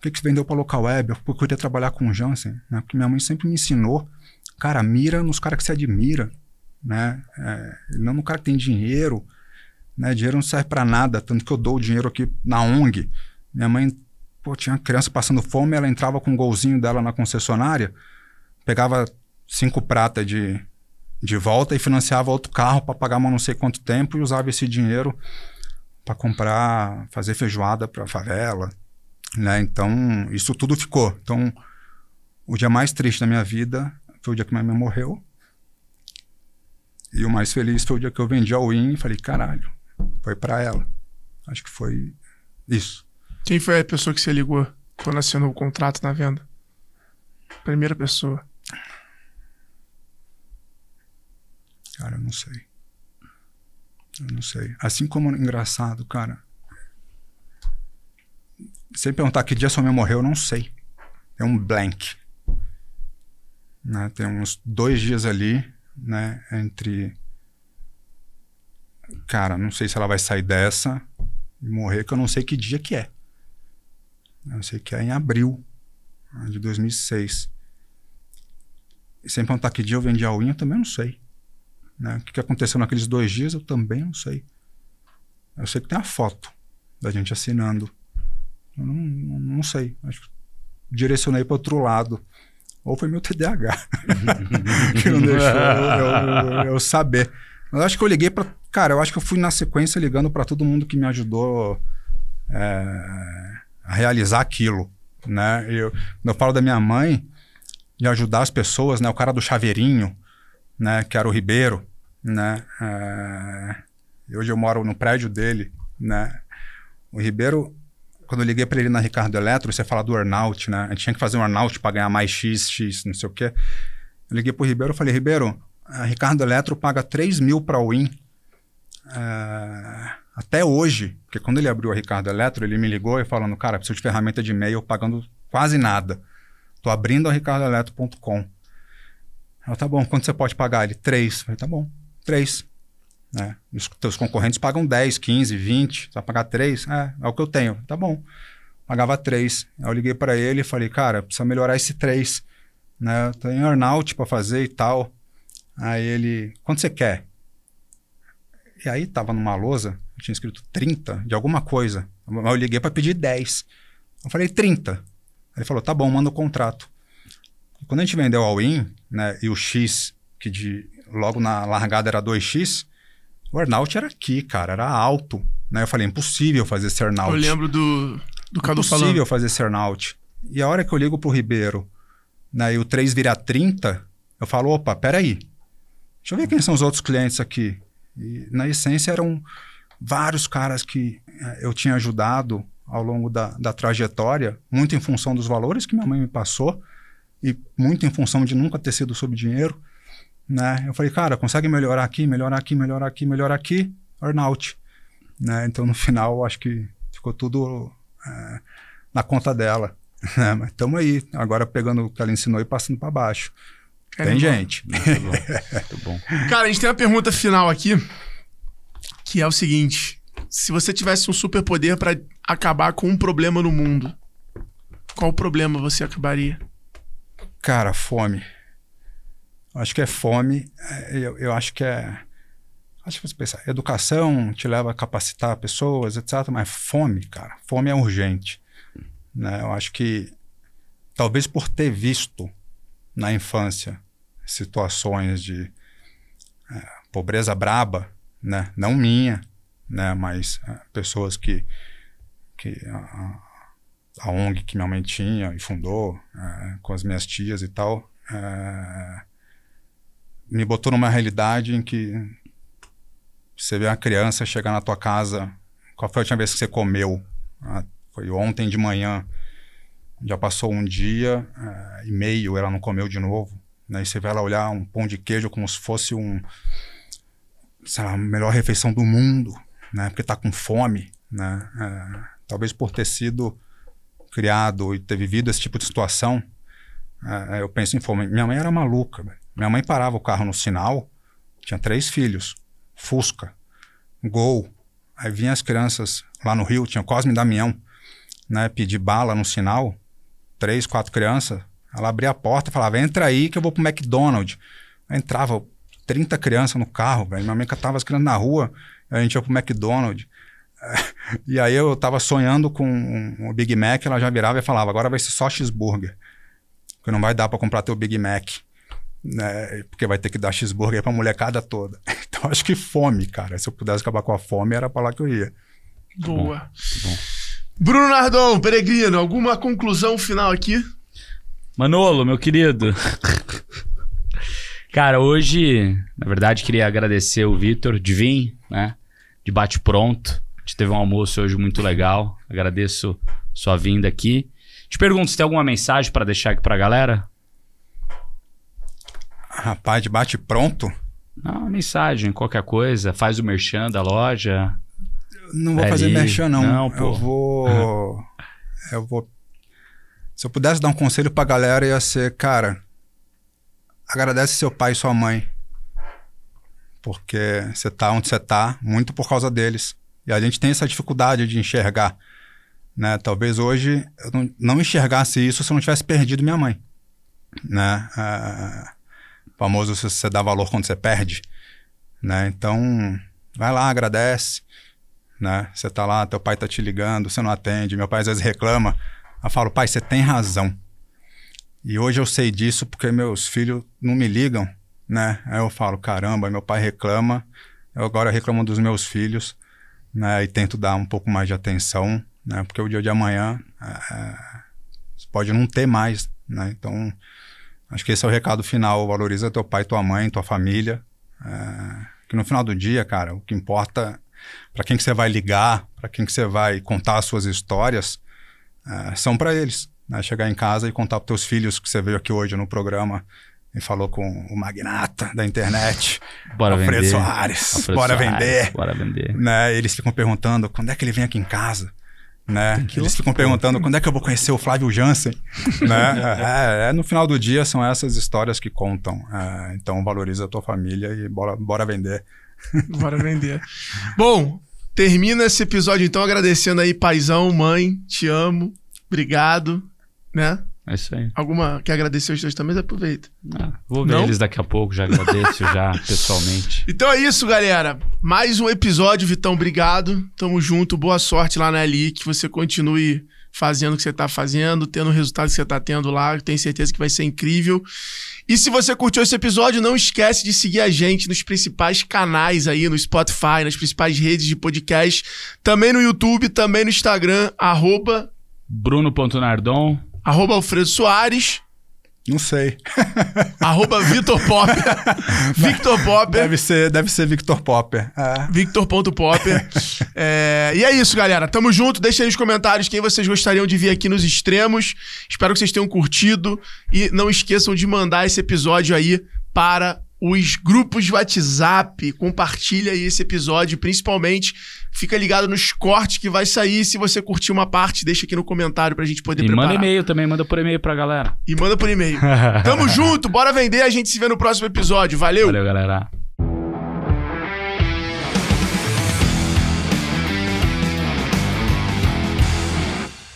por que, que vendeu para local web? Porque eu queria trabalhar com o Jansen, né? Porque minha mãe sempre me ensinou, cara, mira nos caras que se admira, né? É, não no cara que tem dinheiro, né? Dinheiro não serve para nada, tanto que eu dou o dinheiro aqui na ONG. Minha mãe, pô, tinha criança passando fome, ela entrava com o um golzinho dela na concessionária, pegava cinco prata de, de volta e financiava outro carro para pagar mas não sei quanto tempo e usava esse dinheiro para comprar, fazer feijoada para favela, né? Então, isso tudo ficou. Então, o dia mais triste da minha vida foi o dia que minha mãe morreu. E o mais feliz foi o dia que eu vendi a Win e falei, caralho, foi para ela. Acho que foi isso. Quem foi a pessoa que você ligou quando assinou o contrato na venda? Primeira pessoa. Cara, eu não sei. Eu não sei. Assim como é engraçado, cara. Sem perguntar que dia sua mãe morreu, eu não sei. É um blank. Né? Tem uns dois dias ali, né? Entre. Cara, não sei se ela vai sair dessa e morrer, que eu não sei que dia que é. Eu sei que é em abril né, de 2006. E sem perguntar que dia eu vendi a unha, eu também não sei. Né? O que aconteceu naqueles dois dias, eu também não sei. Eu sei que tem a foto da gente assinando. Eu não, não sei. Acho que direcionei para outro lado. Ou foi meu TDAH *laughs* que não deixou eu, eu, eu, saber. Mas acho que eu liguei para. Cara, eu acho que eu fui na sequência ligando para todo mundo que me ajudou é, a realizar aquilo. Né? Eu, eu falo da minha mãe, de ajudar as pessoas, né? o cara do chaveirinho, né? que era o Ribeiro. Né? É, hoje eu moro no prédio dele. Né? O Ribeiro quando eu liguei para ele na Ricardo Eletro, você fala do earnout, né? A gente tinha que fazer um earnout para ganhar mais X, X, não sei o quê. Eu liguei o Ribeiro e falei, Ribeiro, a Ricardo Eletro paga 3 mil para a Win. Uh, até hoje, porque quando ele abriu a Ricardo Eletro, ele me ligou e falando, cara, preciso de ferramenta de e-mail pagando quase nada. Tô abrindo a ricardoeletro.com. Eu, tá bom, quanto você pode pagar? Ele, três. Eu falei, tá bom, três. Né? Os teus concorrentes pagam 10, 15, 20, você vai pagar 3? É, é o que eu tenho. Tá bom. Pagava 3. Aí eu liguei para ele e falei, cara, precisa melhorar esse 3. Né? Eu tenho earnout para fazer e tal. Aí ele, quanto você quer? E aí tava numa lousa, tinha escrito 30 de alguma coisa. Mas Eu liguei para pedir 10. Eu falei 30. Ele falou, tá bom, manda o contrato. quando a gente vendeu ao in, né, e o X, que de, logo na largada era 2X, o Arnaut era aqui, cara, era alto. Né? Eu falei, impossível fazer esse Arnaut. Eu lembro do, do Cadu falando. Impossível fazer esse Arnaut. E a hora que eu ligo pro Ribeiro, né, e o 3 virar 30, eu falo, opa, peraí. Deixa eu ver quem são os outros clientes aqui. E, na essência, eram vários caras que eh, eu tinha ajudado ao longo da, da trajetória, muito em função dos valores que minha mãe me passou e muito em função de nunca ter sido sobre dinheiro né? Eu falei, cara, consegue melhorar aqui, melhorar aqui, melhorar aqui, melhorar aqui, burnout, né? Então no final acho que ficou tudo é, na conta dela, *laughs* né? Mas estamos aí, agora pegando o que ela ensinou e passando para baixo. É tem gente. Muito bom. Muito bom. *laughs* Cara, a gente tem uma pergunta final aqui, que é o seguinte: se você tivesse um superpoder para acabar com um problema no mundo, qual problema você acabaria? Cara, fome acho que é fome, é, eu, eu acho que é. Acho que você pensa educação te leva a capacitar pessoas, etc. Mas fome, cara, fome é urgente. Né? Eu acho que talvez por ter visto na infância situações de é, pobreza braba, né? não minha, né? mas é, pessoas que, que a, a ONG que minha mãe tinha e fundou é, com as minhas tias e tal, é, me botou numa realidade em que você vê uma criança chegar na tua casa. Qual foi a última vez que você comeu? Ah, foi ontem de manhã. Já passou um dia eh, e meio, ela não comeu de novo. Né? E você vê ela olhar um pão de queijo como se fosse um, sei lá, a melhor refeição do mundo, né? Porque está com fome, né? Eh, talvez por ter sido criado e ter vivido esse tipo de situação, eh, eu penso em fome. Minha mãe era maluca, minha mãe parava o carro no sinal, tinha três filhos, Fusca, Gol. Aí vinham as crianças lá no Rio, tinha Cosme e Damião, né? Pedir bala no sinal, três, quatro crianças. Ela abria a porta e falava, entra aí que eu vou pro McDonald's. Aí entrava 30 crianças no carro, velho. Minha mãe catava as crianças na rua, a gente ia pro McDonald's. *laughs* e aí eu tava sonhando com o um Big Mac, ela já virava e falava, agora vai ser só cheeseburger. Porque não vai dar para comprar teu Big Mac né? Porque vai ter que dar cheeseburger pra molecada toda. *laughs* Então acho que fome, cara. Se eu pudesse acabar com a fome, era pra lá que eu ia. Boa. bom, bom. Bruno Nardon, peregrino, alguma conclusão final aqui? Manolo, meu querido. Cara, hoje, na verdade, queria agradecer o Vitor de vir, né? De bate pronto. A gente teve um almoço hoje muito legal. Agradeço sua vinda aqui. Te pergunto se tem alguma mensagem para deixar aqui pra galera? Rapaz, bate pronto? Não, mensagem, qualquer coisa. Faz o merchan da loja. Não vou fazer merchan, não. não eu vou. *laughs* eu vou. Se eu pudesse dar um conselho pra galera, ia ser, cara, agradece seu pai e sua mãe. Porque você tá onde você tá, muito por causa deles. E a gente tem essa dificuldade de enxergar. Né? Talvez hoje eu não, enxergasse isso se eu não tivesse perdido minha mãe. Né? É, famoso se você dá valor quando você perde, né? Então, vai lá, agradece, né? Você tá lá, teu pai tá te ligando, você não atende, meu pai às vezes reclama. Eu falo, pai, você tem razão. E hoje eu sei disso porque meus filhos não me ligam, né? Aí eu falo, caramba, meu pai reclama, eu agora reclamo dos meus filhos, né? E tento dar um pouco mais de atenção, né? Porque o dia de amanhã é, pode não ter mais, né? Então, Acho que esse é o recado final. Valoriza teu pai, tua mãe, tua família. É, que no final do dia, cara, o que importa para quem que você vai ligar, para quem que você vai contar as suas histórias, é, são para eles. Né? Chegar em casa e contar para teus filhos que você veio aqui hoje no programa e falou com o magnata da internet, bora Alfredo vender. Soares, Alfredo bora Soares, vender, bora vender. Né? Eles ficam perguntando quando é que ele vem aqui em casa. Né? Eles ficam perguntando quando é que eu vou conhecer o Flávio Jansen. *laughs* né? é, é, no final do dia são essas histórias que contam. É, então valoriza a tua família e bora, bora vender. *laughs* bora vender. Bom, termina esse episódio então agradecendo aí, paizão, mãe, te amo, obrigado, né? É isso aí. Alguma quer agradecer os dois também? Aproveita. Ah, vou ver Não? eles daqui a pouco, já agradeço já *laughs* pessoalmente. Então é isso, galera. Mais um episódio, Vitão. Obrigado. Tamo junto. Boa sorte lá na ali que você continue fazendo o que você está fazendo, tendo o resultado que você está tendo lá. Tenho certeza que vai ser incrível. E se você curtiu esse episódio, não esquece de seguir a gente nos principais canais aí, no Spotify, nas principais redes de podcast, também no YouTube, também no Instagram, arroba... Bruno.Nardon Arroba Alfredo Soares. Não sei. *laughs* Arroba Victor Popper. *laughs* Victor Popper. Deve ser, deve ser Victor Popper. É. Victor.popper. *laughs* é, e é isso, galera. Tamo junto. Deixa aí nos comentários quem vocês gostariam de vir aqui nos extremos. Espero que vocês tenham curtido. E não esqueçam de mandar esse episódio aí para os grupos de WhatsApp, compartilha aí esse episódio, principalmente fica ligado nos cortes que vai sair. Se você curtiu uma parte, deixa aqui no comentário pra gente poder e preparar. manda e-mail também, manda por e-mail pra galera. E manda por e-mail. *laughs* Tamo junto, bora vender, a gente se vê no próximo episódio. Valeu! Valeu, galera.